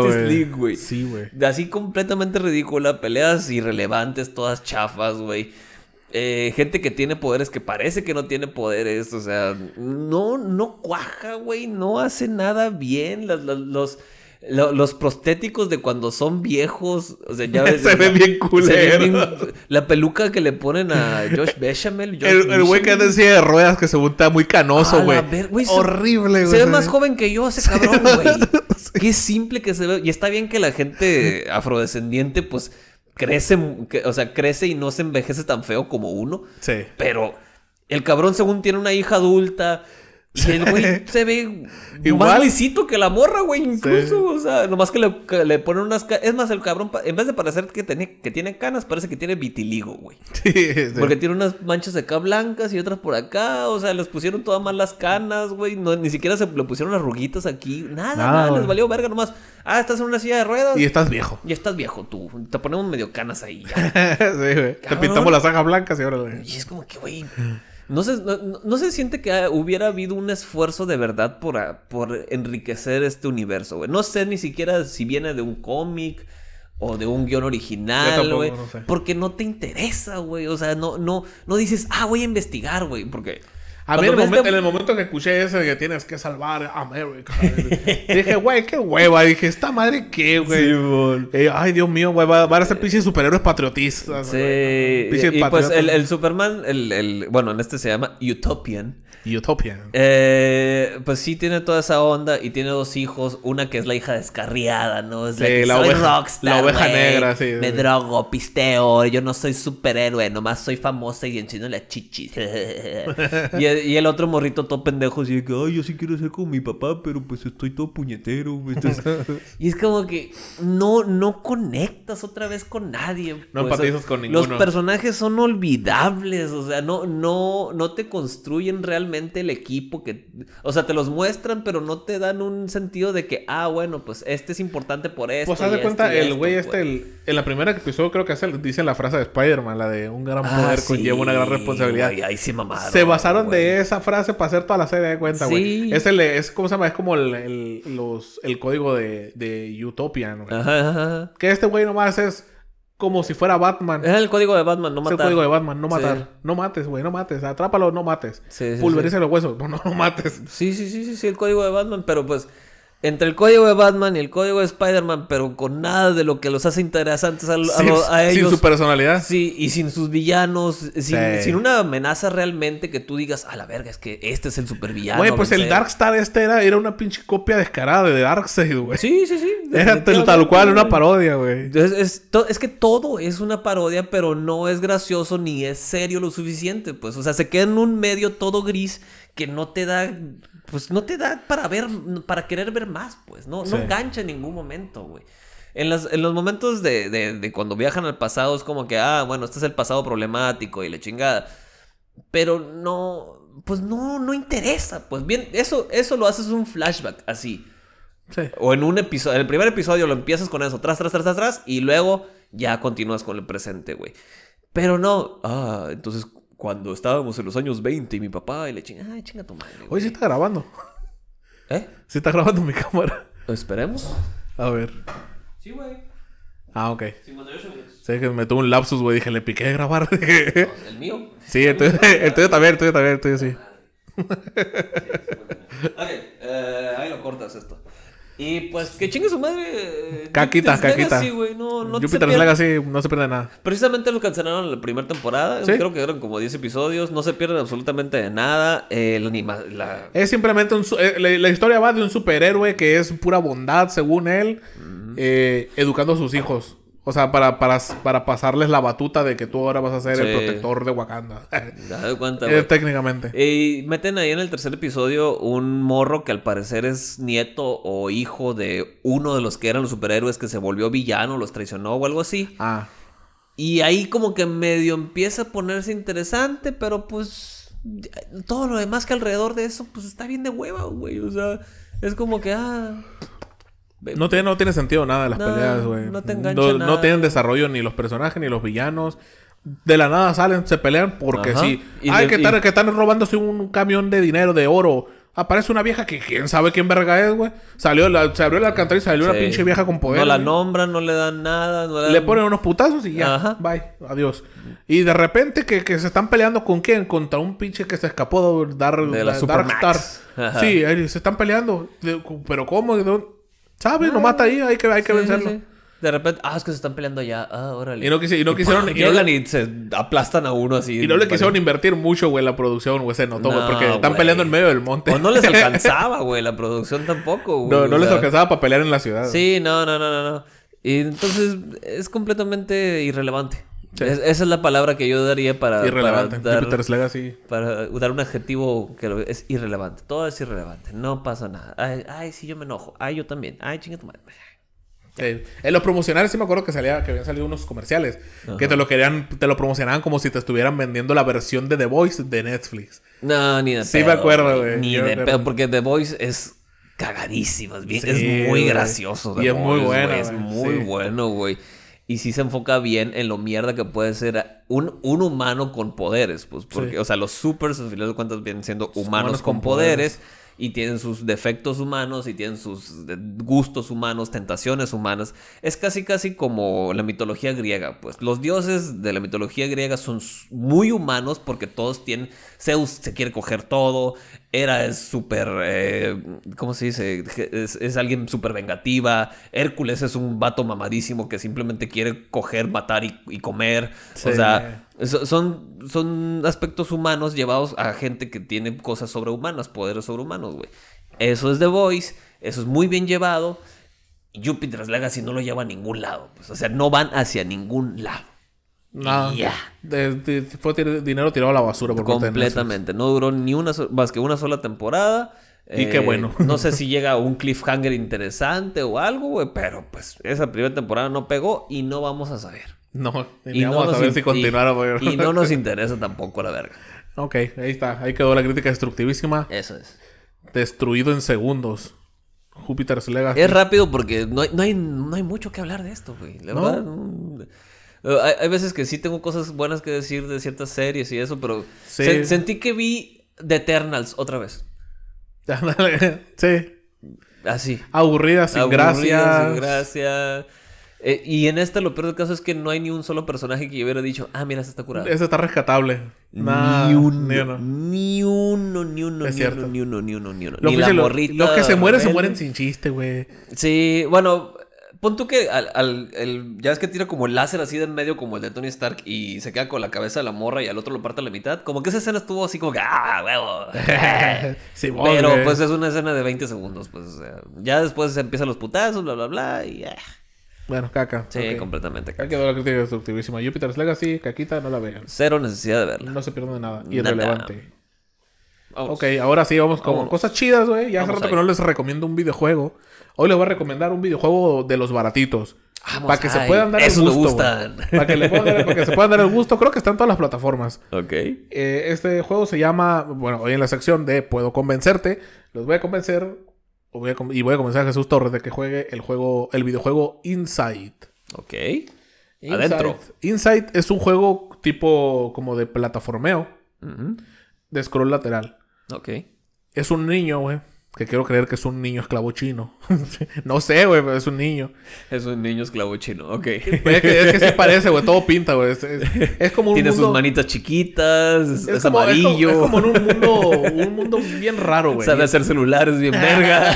güey. Sí, güey. Así completamente ridícula. Peleas irrelevantes, todas chafas, güey. Eh, gente que tiene poderes que parece que no tiene poderes. O sea, no, no cuaja, güey. No hace nada bien. los los prostéticos de cuando son viejos, o sea, se ven bien culeros. la peluca que le ponen a Josh Bechamel. el güey que anda en silla de ruedas que se está muy canoso, güey. Horrible, güey. Se ve más joven que yo ese cabrón, güey. Qué simple que se ve. Y está bien que la gente afrodescendiente, pues, crece, o sea, crece y no se envejece tan feo como uno. Sí. Pero el cabrón, según tiene una hija adulta y el güey se ve Igual. más que la morra, güey, incluso. O sea, nomás que le, le ponen unas... Es más, el cabrón, en vez de parecer que, tiene, que tiene canas, parece que tiene vitiligo, güey. Sí, Porque tiene unas manchas acá blancas y otras por acá. O sea, les pusieron todas mal las canas, güey. ni siquiera se le pusieron las ruguitas aquí. Nada, nada, les valió verga nomás. Ah, estás en una silla de ruedas. Y estás viejo. Y estás viejo tú. Te ponemos medio canas ahí. sí, güey. Te pintamos las zanjas blancas y ahora... Güey. Y es como que, güey... No se, no, se siente que ah, hubiera habido un esfuerzo de verdad por, ah, por enriquecer este universo, güey. No sé ni siquiera si viene de un cómic o de un guión original, güey. Porque no te interesa, güey. O sea, no, no, no dices, ah, voy a investigar, güey. Porque a mí en el momento que escuché ese de que tienes que salvar a América, dije, güey, qué hueva. Dije, esta madre qué, güey. Eh, ay, Dios mío, güey, van a ser eh. pinches superhéroes patriotistas. Sí. y, pues el, el Superman, el, el, bueno, en este se llama Utopian. Y Eh, pues sí, tiene toda esa onda y tiene dos hijos. Una que es la hija descarriada, ¿no? Es la, oveja, La negra, sí. Me drogo, pisteo. Yo no soy superhéroe, nomás soy famosa y enciéndole la chichis. y, el otro morrito todo pendejo, así que, ay, yo sí quiero ser como mi papá, pero pues estoy todo puñetero. y es como que no, no conectas otra vez con nadie. No pues, empatizas con ninguno. Los personajes son olvidables, o sea, no, no, no te construyen realmente el equipo que, o sea, te los muestran, pero no te dan un sentido de que, ah, bueno, pues este es importante por esto. Pues haz de cuenta, este el güey este, en la primera que episodio creo que dice la frase de Spider-Man, la de un gran ah, poder conlleva una gran responsabilidad. Ay, ahí sí, mamaron, Se basaron de esa frase para hacer toda la serie de cuenta, güey. Es el, es, se llama? Es como el, los, el código de, de Utopia, Ajá, ajá. Que este güey nomás es como si fuera Batman. Es el código de Batman, no matar. Es el código de Batman, no matar. No mates, güey, no mates. Atrápalo, no mates. Sí, los huesos, no, mates. Sí, sí, sí, sí, sí, el código de Batman, pero pues entre el código de Batman y el código de Spider-Man, pero con nada de lo que los hace interesantes a, a, ellos. Sin su personalidad. Sí, y sin sus villanos, sin, una amenaza realmente que tú digas, a la verga, es que este es el supervillano. Güey, pues el Darkstar este era, era una pinche copia descarada de Darkseid, güey. Sí, sí, sí. Era tal cual, una parodia, güey. Es, es, que todo es una parodia, pero no es gracioso ni es serio lo suficiente, pues. O sea, se queda en un medio todo gris que no te da pues no te da para ver, para querer ver más, pues, no, no engancha en ningún momento, güey. En los, momentos de, cuando viajan al pasado es como que, ah, bueno, este es el pasado problemático y la chingada. Pero no, pues no, no interesa. Pues bien, eso, eso lo haces un flashback así. Sí. O en un episodio, en el primer episodio lo empiezas con eso, tras, tras, tras, tras, tras, y luego ya continúas con el presente, güey. Pero no, ah, entonces, cuando estábamos en los años 20 y mi papá y le chinga, ay, chinga tu madre. Hoy se está grabando. ¿Eh? Se está grabando mi cámara. Esperemos. A ver. Sí, güey. Ah, ok. 58 minutos. Sí, que me tuvo un lapsus, güey. Dije, le piqué de grabar. ¿El mío? Sí, el tuyo, está tuyo también, el tuyo también, el tuyo sí. Ah, sí ok, eh, ahí lo cortas esto. Y pues que chingue su madre. Eh, caquita, caquita. no, no Jupiter se Legacy no se pierde nada. Precisamente lo cancelaron en la primera temporada. Creo que eran como 10 episodios. No se pierden absolutamente de nada. Eh, es simplemente un, eh, la, historia va de un superhéroe que es pura bondad, según él, educando a sus hijos. O sea, para, para, pasarles la batuta de que tú ahora vas a ser el protector de Wakanda. Dado cuenta, eh, técnicamente. Y meten ahí en el tercer episodio un morro que al parecer es nieto o hijo de uno de los que eran los superhéroes que se volvió villano, los traicionó o algo así. Ah. Y ahí como que medio empieza a ponerse interesante, pero pues todo lo demás que alrededor de eso, pues está bien de hueva, güey. O sea, es como que, ah, no tiene, no tiene sentido nada las peleas, güey. No te No, tienen desarrollo ni los personajes ni los villanos. De la nada salen, se pelean porque sí. Ay, ah, que, estar están, que están robándose un camión de dinero, de oro. Aparece una vieja que quién sabe quién verga es, güey. Salió se abrió la alcantarilla y salió una pinche vieja con poder. No la nombran, no le dan nada. le, ponen unos putazos y ya. Bye. Adiós. Y de repente que, se están peleando con quién? Contra un pinche que se escapó de, dar, la, Superstar. Sí, se están peleando. Pero ¿cómo? dónde? ¿Sabe? No, mata ahí, hay que, hay que vencerlo. De repente, ah, es que se están peleando allá. Ah, órale. Y no, quisieron. Y se aplastan a uno así. Y no le quisieron invertir mucho, güey, la producción, güey. Se notó, güey. porque están peleando en medio del monte. O no les alcanzaba, güey, la producción tampoco, güey. No, no les alcanzaba para pelear en la ciudad. Sí, no, no, no, no. Y entonces es completamente irrelevante esa es la palabra que yo daría para. Para dar, Para un adjetivo que es irrelevante. Todo es irrelevante. No pasa nada. Ay, sí, yo me enojo. Ay, yo también. Ay, chinga madre. Eh, en los promocionales sí me acuerdo que salía, que habían salido unos comerciales que te lo querían, te lo promocionaban como si te estuvieran vendiendo la versión de The Voice de Netflix. No, ni de Sí me acuerdo, güey. Ni de porque The Voice es cagadísimo, es, muy gracioso. y es muy bueno. es muy bueno, güey y sí se enfoca bien en lo mierda que puede ser un, un humano con poderes. Pues, porque, o sea, los supers, al final de vienen siendo humanos, con, poderes. y tienen sus defectos humanos y tienen sus eh, gustos humanos, tentaciones humanas. Es casi casi como la mitología griega, pues los dioses de la mitología griega son muy humanos porque todos tienen Zeus se quiere coger todo, era es súper, eh, ¿cómo se dice? Es, alguien súper vengativa. Hércules es un vato mamadísimo que simplemente quiere coger, matar y, comer. O sea, son, son aspectos humanos llevados a gente que tiene cosas sobrehumanas, poderes sobrehumanos, güey. Eso es The Voice, eso es muy bien llevado. Jupiter's si no lo lleva a ningún lado. Pues, o sea, no van hacia ningún lado. Nada. fue dinero tirado a la basura Completamente. No duró ni una más que una sola temporada. Y qué eh, bueno. no sé si llega un cliffhanger interesante o algo, güey, pero pues esa primera temporada no pegó y no vamos a saber. No, y, vamos a saber si continuará, Y, no nos interesa tampoco la verga. Ok, ahí está. Ahí quedó la crítica destructivísima. Eso es. Destruido en segundos. Júpiter Legacy. Es rápido porque no hay, no hay, mucho que hablar de esto, güey. La ¿No? hay, veces que sí tengo cosas buenas que decir de ciertas series y eso, pero sentí que vi The Eternals otra vez. sí. Así. Aburrida, sin Aburrida, Sin gracia. Eh, y en esta lo peor del caso es que no hay ni un solo personaje que yo hubiera dicho, ah, mira, se está curado. Eso está rescatable. ni, uno, ni uno. Ni uno, ni uno, ni, uno ni uno, ni uno, ni uno, la Los que se mueren, se mueren sin chiste, güey. Sí, bueno, Pon tú que al, al el, ya ves que tira como el láser así de en medio, como el de Tony Stark, y se queda con la cabeza de la morra y al otro lo parte a la mitad. Como que esa escena estuvo así como que, ¡ah, huevo! sí, Pero pues es una escena de 20 segundos, pues o sea, ya después empiezan los putazos, bla, bla, bla, y Bueno, caca. Sí, completamente caca. que quedado la crítica destructivísima. Jupiter's Legacy, caquita, no la vean. Cero necesidad de verla. No se pierde nada. Y irrelevante. Ok, ahora sí, vamos con cosas chidas, güey. Ya hace rato que no les recomiendo un videojuego. Hoy les voy a recomendar un videojuego de los baratitos. para que se puedan dar el gusto. Para que, le para que se puedan dar el gusto. Creo que está en todas las plataformas. Ok. Eh, este juego se llama, bueno, hoy en la sección de Puedo convencerte, los voy a convencer y voy a convencer a Jesús Torres de que juegue el juego, el videojuego Inside. Ok. Adentro. Inside es un juego tipo como de plataformeo. De scroll lateral. Ok. Es un niño, güey. Que quiero creer que es un niño esclavo chino. no sé, güey, pero es un niño. Es un niño esclavo chino, ok. es, que, sí se parece, güey. Todo pinta, güey. Es, como un Tiene sus manitas chiquitas, es, amarillo. Es como, en un mundo, un mundo bien raro, güey. Sabe hacer celulares bien verga.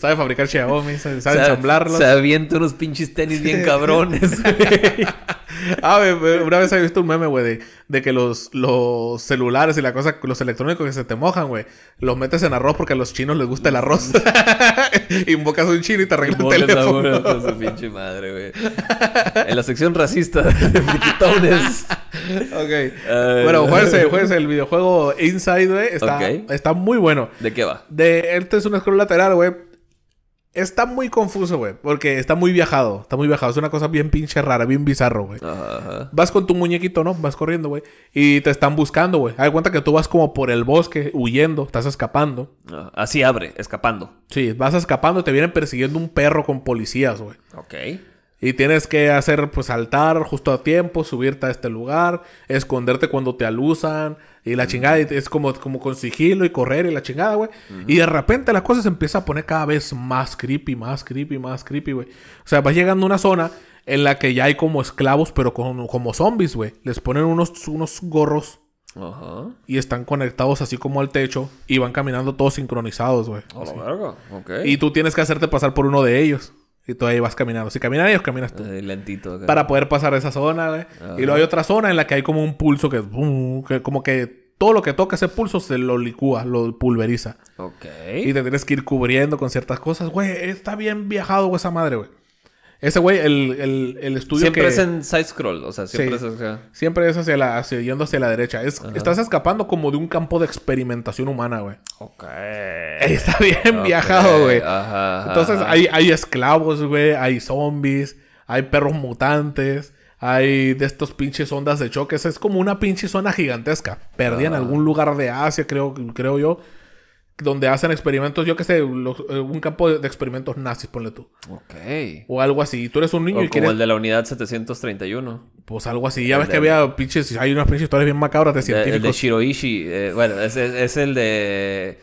sabe fabricar Xiaomi, sabe, sabe, sabe ensamblarlos. Se avienta unos pinches tenis bien cabrones, güey. Ah, una vez he visto un meme, güey, de, que los, los celulares y la cosa, los electrónicos que se te mojan, güey, los metes en arroz porque a los chinos les gusta el arroz. Invocas a un chino y te arreglas el teléfono. Pues, su pinche madre, güey. En la sección racista de ok. bueno, jueguense, jueguense el videojuego Inside, güey. Está, está muy bueno. ¿De qué va? De, este es un scroll lateral, güey Está muy confuso, güey. Porque está muy viajado. Está muy viajado. Es una cosa bien pinche rara, bien bizarro, güey. Vas con tu muñequito, ¿no? Vas corriendo, güey. Y te están buscando, güey. Hay cuenta que tú vas como por el bosque, huyendo, estás escapando. Ah, así abre, escapando. Sí, vas escapando, te vienen persiguiendo un perro con policías, güey. Ok. Y tienes que hacer, pues saltar justo a tiempo, subirte a este lugar, esconderte cuando te alusan. Y la chingada, es como, como con sigilo y correr y la chingada, güey. Y de repente la cosa se empieza a poner cada vez más creepy, más creepy, más creepy, güey. O sea, vas llegando a una zona en la que ya hay como esclavos, pero como zombies, güey. Les ponen unos, unos gorros. Y están conectados así como al techo y van caminando todos sincronizados, güey. Y tú tienes que hacerte pasar por uno de ellos. Y tú ahí vas caminando. Si caminan ellos, caminas tú. lentito. Para poder pasar esa zona, güey. Y luego hay otra zona en la que hay como un pulso que, como que todo lo que toca ese pulso se lo licúa, lo pulveriza. Ok. Y te tienes que ir cubriendo con ciertas cosas. Güey, está bien viajado, güey, esa madre, güey. Ese güey, el, el, el estudio siempre es en side scroll, o sea, siempre es hacia... Siempre es hacia la... yendo hacia la derecha. estás escapando como de un campo de experimentación humana, güey. Ok. Está bien viajado, güey. Entonces Hay, esclavos, güey. Hay zombies. Hay perros mutantes. Hay de estos pinches ondas de choques. Es como una pinche zona gigantesca. Perdí en algún lugar de Asia, creo, creo yo donde hacen experimentos, yo qué sé, eh, un campo de, experimentos nazis, ponle tú. Ok. O algo así. Tú eres un niño como el de la unidad 731. Pues algo así. Ya ves que había pinches... Hay unas pinches historias bien macabras de científicos. el de Shiroishi. Eh, bueno, es, el de...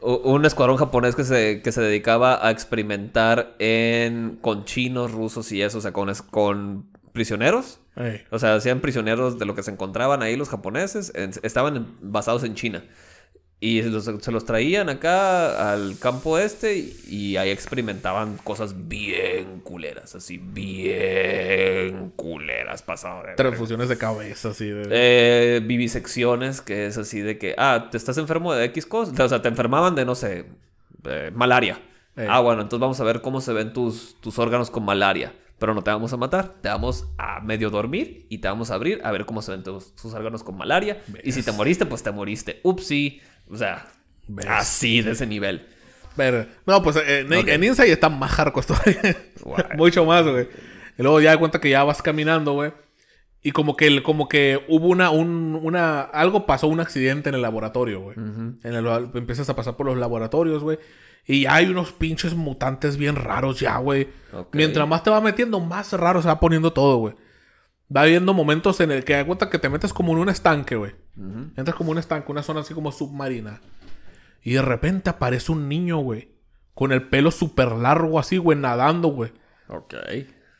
Un escuadrón japonés que se, que se dedicaba a experimentar en, con chinos, rusos y eso, o sea, con, prisioneros. O sea, hacían prisioneros de lo que se encontraban ahí los japoneses. estaban basados en China. Y se los traían acá al campo este y ahí experimentaban cosas bien culeras, así bien culeras pasado Transfusiones de cabeza, así de... Eh, vivisecciones, que es así de que, ah, te estás enfermo de X cosas, o sea, te enfermaban de, no sé, malaria. Eh. Ah, bueno, entonces vamos a ver cómo se ven tus, tus órganos con malaria. Pero no te vamos a matar, te vamos a medio dormir y te vamos a abrir a ver cómo se ven tus, órganos con malaria. Y si te moriste, pues te moriste. Upsi. O sea, así de ese nivel. Pero, no, pues eh, en, Inside está más hardcore todavía. Mucho más, güey. Y luego ya das cuenta que ya vas caminando, güey. Y como que, como que hubo una, un, una, algo pasó, un accidente en el laboratorio, güey. empiezas a pasar por los laboratorios, güey. Y ya hay unos pinches mutantes bien raros ya, güey. Mientras más te va metiendo, más raro se va poniendo todo, güey va habiendo momentos en el que da cuenta que te metes como en un estanque, güey. Entras como en un estanque, una zona así como submarina. Y de repente aparece un niño, güey. Con el pelo súper largo así, güey, nadando, güey. Ok.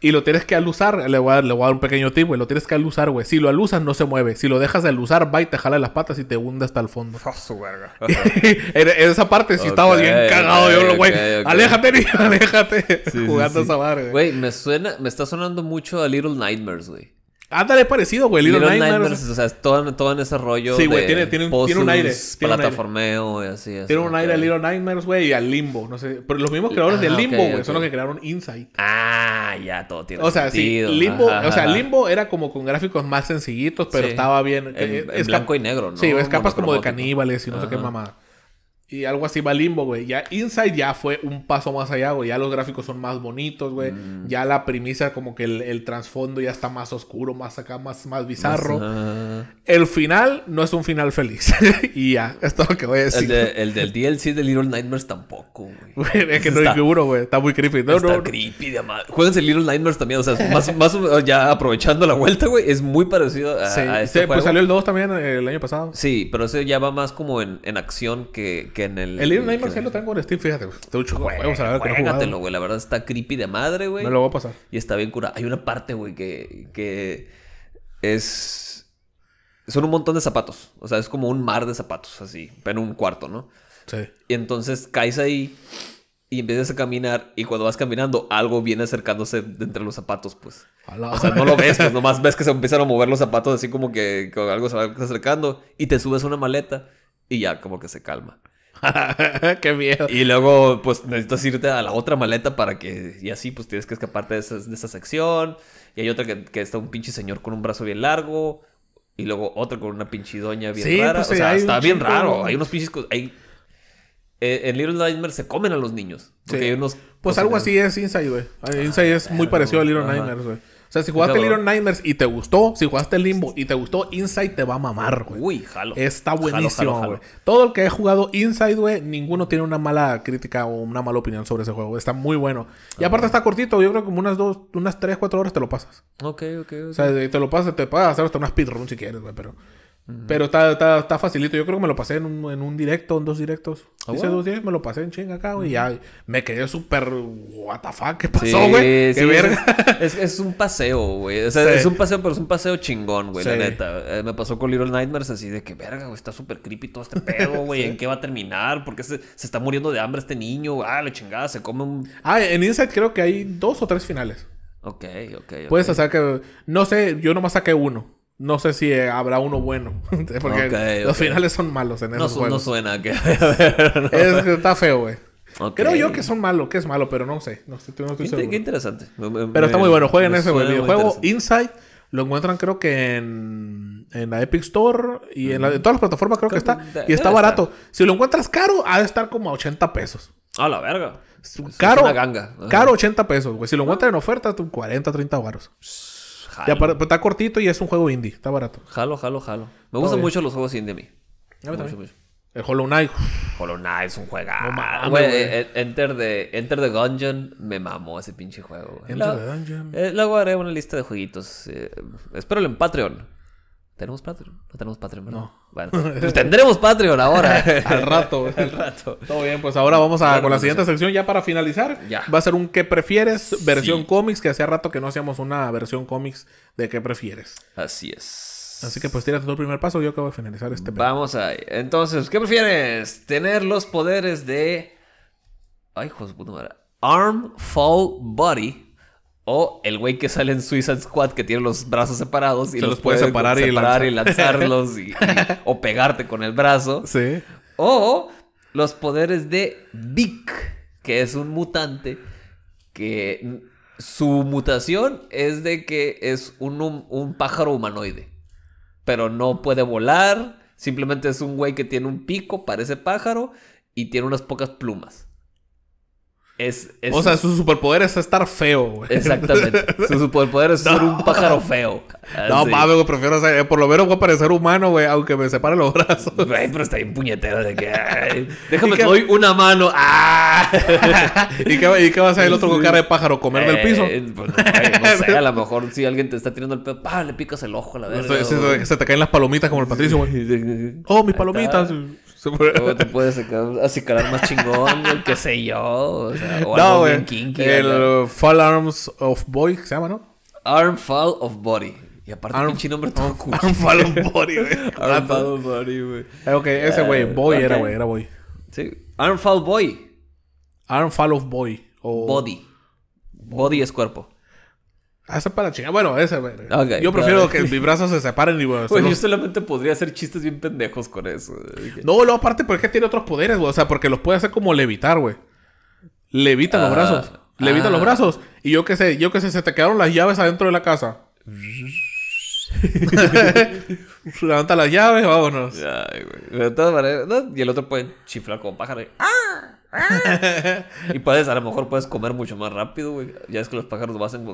Y lo tienes que alusar. Le voy a, dar un pequeño tip, güey. Lo tienes que alusar, güey. Si lo alusas, no se mueve. Si lo dejas de alusar, va y te jala las patas y te hunde hasta el fondo. su verga. en, esa parte sí estaba bien cagado. yo, güey. aléjate, niño, aléjate. jugando esa madre, güey. Güey, me suena... Me está sonando mucho a Little Nightmares, güey. Ándale parecido, güey. Little, Little Nightmares. o sea, todo, todo en ese rollo. Sí, güey, tiene, tiene, un, tiene un aire. plataformeo y así. así tiene un aire a Little Nightmares, güey, y al Limbo. No sé. Pero los mismos creadores de ah, Limbo, güey, son los que crearon Insight. Ah, ya, todo tiene O sea, sí, Limbo, o sea, Limbo era como con gráficos más sencillitos, pero estaba bien. Eh, blanco y negro, ¿no? Sí, escapas como de caníbales y no sé qué mamada. Y algo así va limbo, güey. Ya Inside ya fue un paso más allá, güey. Ya los gráficos son más bonitos, güey. Mm. Ya la premisa, como que el, el, trasfondo ya está más oscuro, más acá, más, más bizarro. El final no es un final feliz. y ya, es lo que voy a decir. El, del DLC de Little Nightmares tampoco, güey. es que no hay uno, güey. Está muy creepy. No, está creepy, de amar. Jueguense Little Nightmares también. O sea, más, más ya aprovechando la vuelta, güey. Es muy parecido a, a este sí, Pues salió el 2 también eh, el año pasado. Sí, pero ese ya va más como en, en acción que en el. El Little Nightmares lo tengo en Steam, fíjate. Te a ver güey. La verdad está creepy de madre, güey. Me lo voy a pasar. Y está bien curado. Hay una parte, güey, que, es. Son un montón de zapatos. O sea, es como un mar de zapatos, así, en un cuarto, ¿no? Sí. Y entonces caes ahí y empiezas a caminar y cuando vas caminando algo viene acercándose de entre los zapatos, pues. O sea, no lo ves, pues nomás ves que se empiezan a mover los zapatos así como que algo se va acercando y te subes a una maleta y ya como que se calma. Qué miedo. Y luego, pues necesitas irte a la otra maleta para que. Y así, pues tienes que escaparte de, de esa sección. Y hay otra que, está un pinche señor con un brazo bien largo. Y luego otra con una pinche doña bien rara. Pues, o sea, está bien raro. Hay unos pinches. Hay... Eh, en Little Nightmares se comen a los niños. Porque hay unos. Pues algo así es Inside, güey. Inside es muy parecido a Little Nightmares, güey. O sea, si jugaste Little Nightmares y te gustó, si jugaste Limbo y te gustó, Inside te va a mamar, güey. Uy, jalo. Está buenísimo, güey. Todo el que ha jugado Inside, güey, ninguno tiene una mala crítica o una mala opinión sobre ese juego. Está muy bueno. Y aparte ah. está cortito, yo creo que como unas dos, unas tres, cuatro horas te lo pasas. Ok, ok, O sea, te lo pasas, te puedes hacer hasta una speedrun si quieres, güey, pero... Pero está, está, facilito. Yo creo que me lo pasé en un, en un directo, en dos directos. Oh, dos días, me lo pasé en chinga acá, güey. Y ya me quedé súper. ¿What the fuck? ¿Qué pasó, güey? qué verga? Es, es, un paseo, güey. O sea, es un paseo, pero es un paseo chingón, güey, la neta. Eh, me pasó con Little Nightmares así de que, verga, güey, está súper creepy todo este pedo, güey. ¿En qué va a terminar? ¿Por qué se, se está muriendo de hambre este niño? Ah, la chingada, se come un. Ah, en Inside creo que hay dos o tres finales. Ok, ok. okay. Puedes hacer que. No sé, yo nomás saqué uno no sé si eh, habrá uno bueno. Porque los finales son malos en esos no, No suena que... es, está feo, güey. Creo yo que son malos, que es malo, pero no sé. No estoy, qué, interesante. pero está muy bueno. Jueguen ese güey. videojuego Inside. Lo encuentran creo que en, en la Epic Store y en, la, todas las plataformas creo que está. y está barato. Si lo encuentras caro, ha de estar como a 80 pesos. A la verga. Caro, es una ganga. caro 80 pesos, güey. Si lo ah. encuentras en oferta, 40, 30 baros. Ya, está cortito y es un juego indie, está barato. Jalo, jalo, jalo. Me gustan mucho los juegos indie a mí. El Hollow Knight. Hollow Knight es un juegazo. No, eh, eh, Enter, the, Enter me mamó ese pinche juego. Enter the Dungeon. Eh, luego haré una lista de jueguitos. Eh, en Patreon. ¿Tenemos Patreon? No tenemos Patreon, ¿verdad? No. Bueno, pues, pues, tendremos Patreon ahora. al rato. al rato. Todo bien, pues ahora vamos a con la siguiente sección. Ya para finalizar, ya. va a ser un ¿Qué prefieres? Versión cómics, que hacía rato que no hacíamos una versión cómics de ¿Qué prefieres? Así es. Así que pues tírate tu primer paso, yo acabo de finalizar este. Vamos ahí. Entonces, ¿qué prefieres? ¿Tener los poderes de... Ay, José. Arm, Fall, Body o el güey que sale en Suicide Squad que tiene los brazos separados y los, puede separar, y, lanzarlos o pegarte con el brazo. Sí. O los poderes de Vic, que es un mutante que su mutación es de que es un pájaro humanoide, pero no puede volar, simplemente es un güey que tiene un pico, parece pájaro y tiene unas pocas plumas. Es, o sea, su superpoder es estar feo, güey. Exactamente. Su superpoder es ser un pájaro feo. No, mames, prefiero ser... Eh, por lo menos voy a parecer humano, güey, aunque me separe los brazos. Güey, pero está bien puñetero de que... déjame, que... doy una mano. Ah. ¿Y, qué, ¿Y, qué, va a hacer el otro con cara de pájaro? ¿Comer del piso? Eh, pues, no sé, a lo mejor si alguien te está tirando el pedo, Le picas el ojo a la verdad se, te caen las palomitas como el Patricio, güey. ¡Oh, mis palomitas! Luego te puedes acicalar más chingón, que qué sé yo. O, no, algo bien kinky. El Fall Arms of Boy, ¿se llama, no? Arm Fall of Body. Y aparte, Arm, pinche nombre todo cool. Arm Fall of Body, güey. Arm Fall of Body, güey. Ok, ese güey, eh, Boy era, güey, era Boy. Sí. Arm Fall Boy. Arm Fall of Boy. Body. Body es cuerpo. Hasta ah, para chingar. Bueno, ese, Yo prefiero que mis brazos se separen y, bueno, yo solamente podría hacer chistes bien pendejos con eso. No, lo aparte porque tiene otros poderes, güey. O sea, porque los puede hacer como levitar, güey. Levita los ah, brazos. Levita los ah. brazos. Y yo qué sé, yo qué sé, se te quedaron las llaves adentro de la casa. Levanta las llaves, vámonos. De todas maneras, y el otro puede chiflar como pájaro. ¡Ah! y puedes, a lo mejor puedes comer mucho más rápido, güey. Ya es que los pájaros lo hacen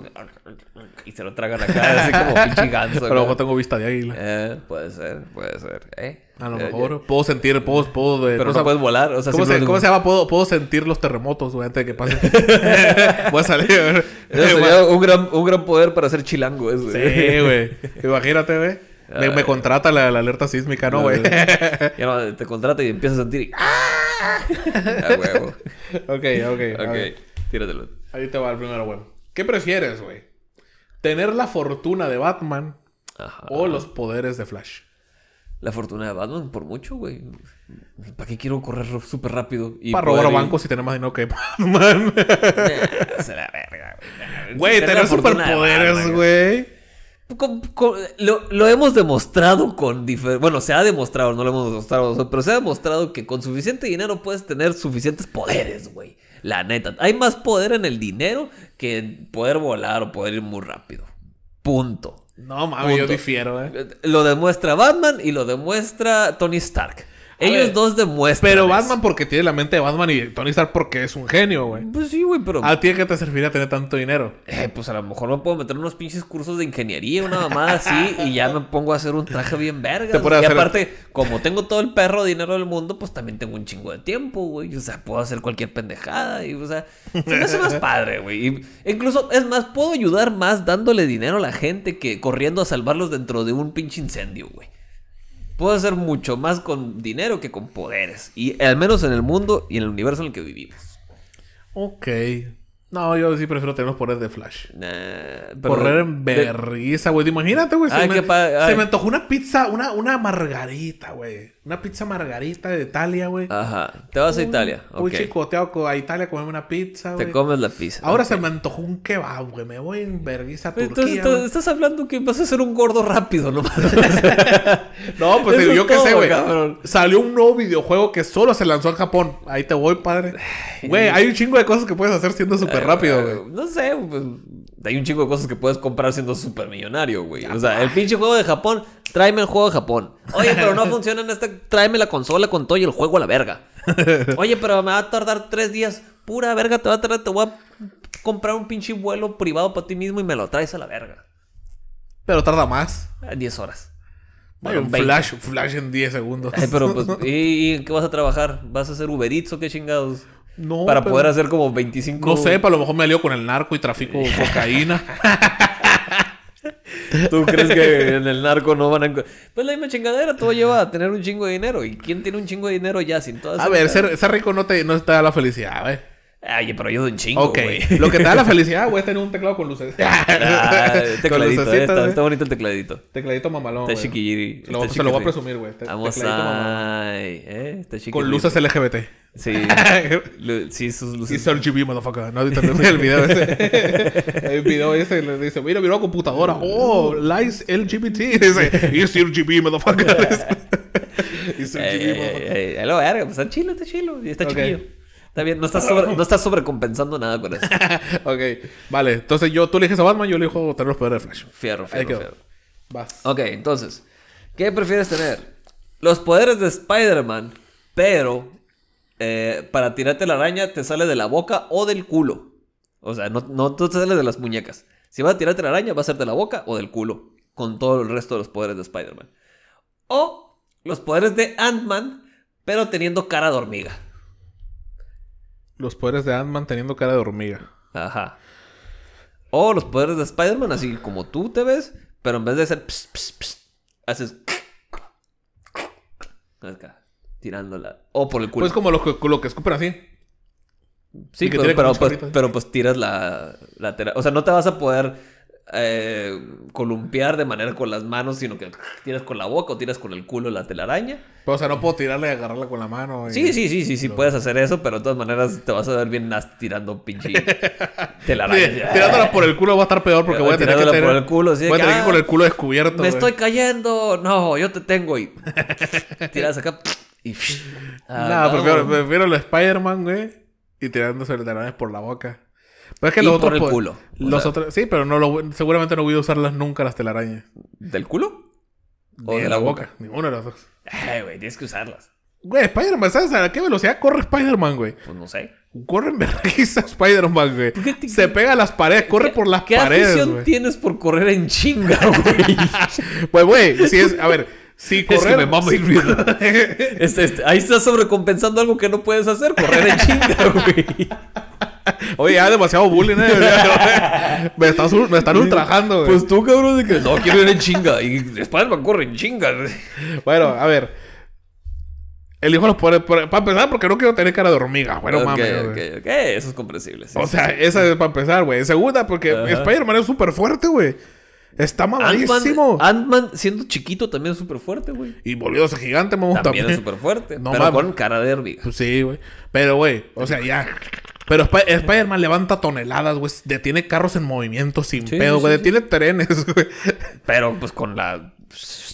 y se lo tragan acá, así como pinche ganso. Pero luego tengo vista de águila. Eh, puede ser, puede ser. ¿eh? A lo mejor puedo sentir, puedo, puedo. Pero no puedes volar. O sea, ¿cómo, se, ¿cómo se, llama? Puedo, puedo sentir los terremotos, güey, antes de que pase Voy a salir. Eso un gran, un gran poder para ser chilango, güey. Sí, güey. Imagínate, güey. Me, contrata la, alerta sísmica, ¿no, güey? te contrata y empiezas a sentir. ¡Ah! A huevo. ok, ok. Ok, tíratelo. Ahí te va el primero, güey. ¿Qué prefieres, güey? ¿Tener la fortuna de Batman o los poderes de Flash? La fortuna de Batman, por mucho, güey. ¿Para qué quiero correr súper rápido? para robar bancos y tener más dinero que Batman. verga, güey. güey, tener, superpoderes, güey lo, hemos demostrado con bueno, se ha demostrado, no lo hemos demostrado, pero se ha demostrado que con suficiente dinero puedes tener suficientes poderes, güey. La neta, hay más poder en el dinero que en poder volar o poder ir muy rápido. Punto. No mami, yo difiero, eh. Lo demuestra Batman y lo demuestra Tony Stark. Ellos dos demuestran. Pero Batman porque tiene la mente de Batman y Tony Stark porque es un genio, güey. Pues sí, güey, pero. ¿A ti qué te serviría tener tanto dinero. Eh, pues a lo mejor me puedo meter unos pinches cursos de ingeniería, una mamada así, y ya me pongo a hacer un traje bien verga. Y aparte, como tengo todo el perro dinero del mundo, pues también tengo un chingo de tiempo, güey. O sea, puedo hacer cualquier pendejada. Y, o sea, se me hace más padre, güey. Incluso, es más, puedo ayudar más dándole dinero a la gente que corriendo a salvarlos dentro de un pinche incendio, güey. Puedo hacer mucho más con dinero que con poderes. Y al menos en el mundo y en el universo en el que vivimos. Ok. No, yo sí prefiero tener los poderes de Flash. pero Correr en berrisa, güey. Imagínate, güey. Se, me, se antojó una pizza, una, una margarita, güey. Una pizza margarita de Italia, güey. Ajá. Te vas a Italia. chico, te chicoteado a Italia comerme una pizza, güey. Te comes la pizza. Ahora se me antojó un kebab, güey. Me voy en vergüenza a Turquía. Entonces, estás, hablando que vas a ser un gordo rápido, ¿no? no, pues yo qué sé, güey. Salió un nuevo videojuego que solo se lanzó en Japón. Ahí te voy, padre. Güey, hay un chingo de cosas que puedes hacer siendo súper rápido, eh, güey. No sé, pues hay un chingo de cosas que puedes comprar siendo súper millonario, güey. O sea, el pinche juego de Japón Tráeme el juego de Japón. Oye, pero no funciona en este Tráeme la consola con todo y el juego a la verga. Oye, pero me va a tardar tres días. Pura verga, te va a Te voy a comprar un pinche vuelo privado para ti mismo y me lo traes a la verga. Pero tarda más. Ah, diez horas. un flash, flash en 10 segundos. pero pues, ¿y, qué vas a trabajar? ¿Vas a hacer Uber Eats o qué chingados? No. Para poder hacer como 25. No sé, para lo mejor me alío con el narco y trafico cocaína. ¿Tú crees que en el narco no van a Pues la misma chingadera, todo lleva a tener un chingo de dinero. ¿Y quién tiene un chingo de dinero ya sin todas A ver, ser, rico no te, no te da la felicidad, güey. Ay, pero yo soy un chingo, Ok. Lo que te da la felicidad, güey, es tener un teclado con luces. ah, tecladito, eh, está, está, bonito el tecladito. Tecladito mamalón, Está chiquillito. Se, lo voy a presumir, güey. Te, Vamos a... ¿eh? Está chiquilliri. Con luces LGBT. Sí. sí, sus luces. Y RGB, motherfucker. No, te el video ese. el video ese le dice, mira, mira la computadora. Oh, lights LGBT. Dice, it's RGB, motherfucker. it's RGB, motherfucker. Eh, lo verga. Pues está chilo, está chilo. Está chiquillo. Está bien, no estás, no sobrecompensando nada con eso. ok, vale. Entonces yo, tú eliges a Batman, yo elijo tener los poderes de Flash. Fierro, fierro, fierro. Ok, entonces, ¿qué prefieres tener? Los poderes de Spider-Man, pero eh, para tirarte la araña te sale de la boca o del culo. O sea, no, no te sale de las muñecas. Si vas a tirarte la araña, va a ser de la boca o del culo. Con todo el resto de los poderes de Spider-Man. O los poderes de Ant-Man, pero teniendo cara de hormiga los poderes de Ant-Man teniendo cara de hormiga. Ajá. O los poderes de Spider-Man, así como tú te ves, pero en vez de hacer haces. tirándola. O por el culo. Pues como lo que, lo que escupen así. Sí, pero, pero, pues, pero, pues, tiras la, O sea, no te vas a poder eh, columpiar de manera con las manos, sino que tiras con la boca o tiras con el culo la telaraña. o sea, no puedo tirarla y agarrarla con la mano. Sí, sí, sí, sí, sí, puedes hacer eso, pero de todas maneras te vas a ver bien tirando pinche telaraña. tirándola por el culo va a estar peor porque voy a tener que por el culo, voy a tener con el ah, culo descubierto. Me estoy cayendo. No, yo te tengo y tiras acá y ah, no, prefiero, el Spider-Man, güey, y tirándose telarañas por la boca. Pero es que los otros. culo. Pues, sí, pero no lo, seguramente no voy a usarlas nunca las telarañas. ¿Del culo? ¿O de, la, boca? Ninguna de las dos. Ay, eh, güey, tienes que usarlas. Güey, Spider-Man, ¿sabes a qué velocidad corre Spider-Man, güey? Pues no sé. Corre en vergüenza Spider-Man, güey. Se pega a las paredes, corre por las paredes. ¿Qué afición tienes por correr en chinga, güey? pues, güey, si es. A ver, sí corre me mamo a este, este, ahí estás sobrecompensando algo que no puedes hacer, correr en chinga, güey. Oye, ya demasiado bullying, ¿eh? me, me están ultrajando, güey. Pues tú, cabrón, de que no, quiero ir en chinga. Y Spiderman corre en chinga. Bueno, a ver. El hijo los poderes. Para empezar, porque no quiero tener cara de hormiga, Bueno, mami, okay, Eso es comprensible. Sí, o sea, esa es para empezar, güey. Segunda, porque Spiderman Spider-Man es súper fuerte, güey. Está malísimo. Ant-Man siendo chiquito también es súper fuerte, güey. Y volviéndose gigante, me gusta. También, también es súper fuerte. No, pero con cara de hormiga. Pues sí, güey. Pero, güey, o sea, ya. Pero Spider-Man levanta toneladas, güey. Detiene carros en movimiento sin pedo, güey. detiene trenes, güey. Pero pues con la.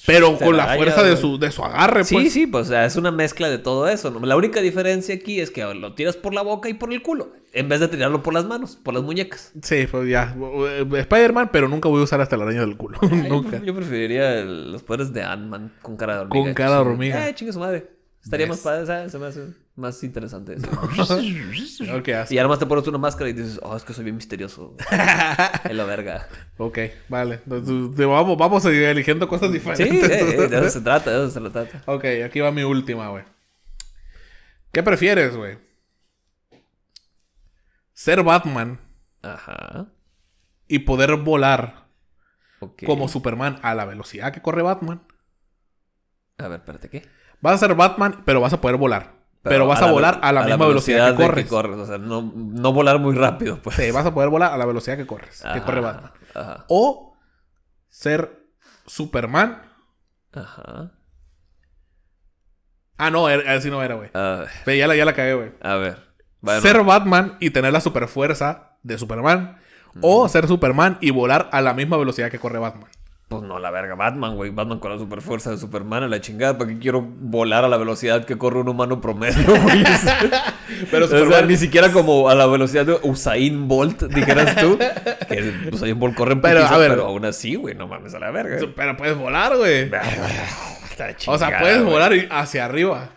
Pero con la fuerza de su, de su agarre, sí, pues. Sí, sí, pues o sea, es una mezcla de todo eso. La única diferencia aquí es que lo tiras por la boca y por el culo. En vez de tirarlo por las manos, por las muñecas. Sí, pues ya. Spider-Man, pero nunca voy a usar hasta la araña del culo. nunca. Yo preferiría los poderes de Ant-Man con cara de hormiga. Con cara de hormiga. Eh, chingue su madre. estaríamos más ¿sabes? Se me hace más interesante. Eso. Y además te pones una máscara y dices, oh, es que soy bien misterioso. en la verga. Ok, vale. Vamos, vamos a eligiendo cosas diferentes. Sí, eh, de eso se trata, de eso se trata. Ok, aquí va mi última, güey. ¿Qué prefieres, güey? Ser Batman. Ajá. Y poder volar. Como Superman a la velocidad que corre Batman. A ver, espérate, ¿qué? Vas a ser Batman, pero vas a poder volar. Pero, vas a, volar a la misma velocidad, que corres. O sea, no, volar muy rápido. Pues. Sí, vas a poder volar a la velocidad que corres. que corre Batman. Ajá. O ser Superman. Ajá. Ah, no, er, así no era, güey. Ya la, ya la cagué, güey. A ver. Ser Batman y tener la superfuerza de Superman. O ser Superman y volar a la misma velocidad que corre Batman. Pues no, la verga, Batman, güey. Batman con la super fuerza de Superman a la chingada. ¿Para qué quiero volar a la velocidad que corre un humano promedio, güey? Pero o sea, ni siquiera como a la velocidad de Usain Bolt, dijeras tú. Que pues, Usain Bolt corre en pero, pero aún así, güey, no mames a la verga. Pero puedes volar, güey. Ah, o sea, puedes volar hacia arriba.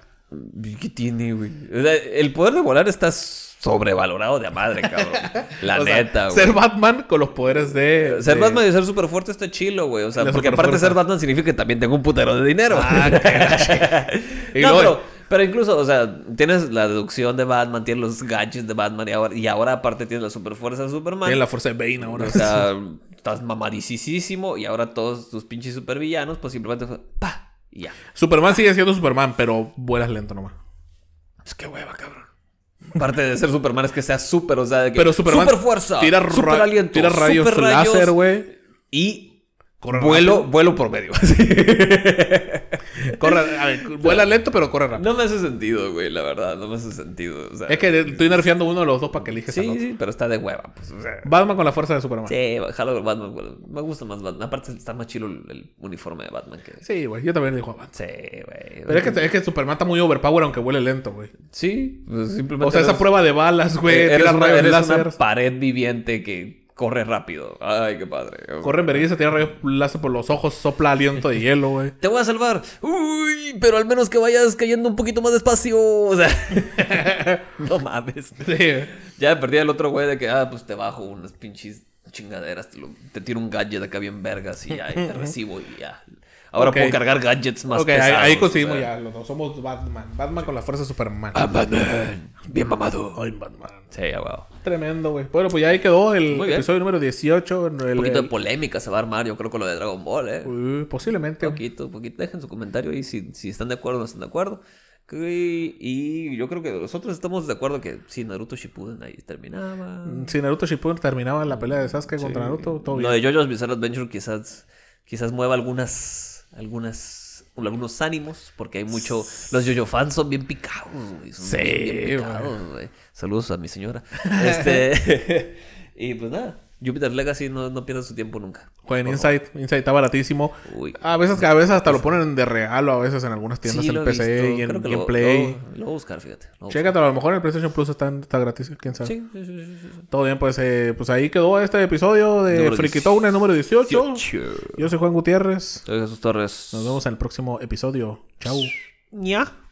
¿Qué tiene, güey? O sea, el poder de volar estás sobrevalorado de madre, cabrón. La neta, Ser Batman con los poderes de. Ser Batman y ser súper fuerte está chilo, güey. O sea, porque aparte ser Batman significa que también tengo un putero de dinero. Ah, qué no, pero, incluso, o sea, tienes la deducción de Batman, tienes los gadgets de Batman y ahora, aparte tienes la super fuerza de Superman. Tienes la fuerza de Bane ahora. O sea, estás mamadicísimo y ahora todos tus pinches supervillanos, pues simplemente. ¡Pa! ya. Superman sigue siendo Superman, pero vuelas lento nomás. Es que hueva, cabrón parte de ser Superman es que sea súper, o sea, de que. Pero Superman. Super fuerza. Tira, rayos láser, güey. Y Vuelo... vuelo, por medio. Así. corre, vuela lento, pero corre rápido. No me hace sentido, güey, la verdad. No me hace sentido. es que estoy nerfeando uno de los dos para que elijas sí, Sí, pero está de hueva. Pues, Batman con la fuerza de Superman. Sí, Halo Batman. Me gusta más Batman. Aparte, está más chido el, uniforme de Batman. Que... Sí, güey. Yo también digo a Batman. Sí, güey. Pero es que, es que Superman está muy overpower, aunque vuele lento, güey. Sí, pues, O sea, esa prueba de balas, güey. Era una pared viviente que corre rápido. Ay, qué padre. Corre en vergüenza, tiene rayos lazo por los ojos, sopla aliento de hielo, güey. Te voy a salvar. Uy, pero al menos que vayas cayendo un poquito más despacio. O sea, no mames. Sí. Ya perdí al otro güey de que, ah, pues te bajo unas pinches chingaderas, te, te tiro un gadget acá bien vergas y ya, y te recibo y ya. Ahora puedo cargar gadgets más okay, pesados. Ahí, ahí conseguimos ya, los dos somos Batman. Batman con la fuerza de Superman. Ah, Batman. Bien mamado. Ay, Batman. Sí, wow. Tremendo, güey. Bueno, pues ya ahí quedó el episodio número 18. un poquito de polémica se va a armar, yo creo, con lo de Dragon Ball, ¿eh? posiblemente. Un poquito, un poquito. Dejen su comentario ahí si, si están de acuerdo o no están de acuerdo. Y, yo creo que nosotros estamos de acuerdo que si Naruto Shippuden ahí terminaba. Mm, si Naruto Shippuden terminaba la pelea de Sasuke contra Naruto, todo bien. Lo de JoJo's Bizarre Adventure quizás, quizás mueva algunas algunas algunos ánimos, porque hay mucho. Los yoyo fans son bien picados, güey. sí, Saludos a mi señora. Este. y pues nada. Jupiter Legacy no, no pierdas su tiempo nunca. Jueguen Insight. Insight está baratísimo. a veces a veces hasta lo ponen de regalo a veces en algunas tiendas sí, en PC y en, Play. Lo, voy a buscar, fíjate. Lo Chécatelo. A lo mejor en el PlayStation Plus está, está gratis. ¿Quién sabe? Sí, sí, sí, sí. Todo bien, pues, eh, pues ahí quedó este episodio de el número 18. Yo soy Juan Gutiérrez. Soy Jesús Torres. Nos vemos en el próximo episodio. Chau. Ya.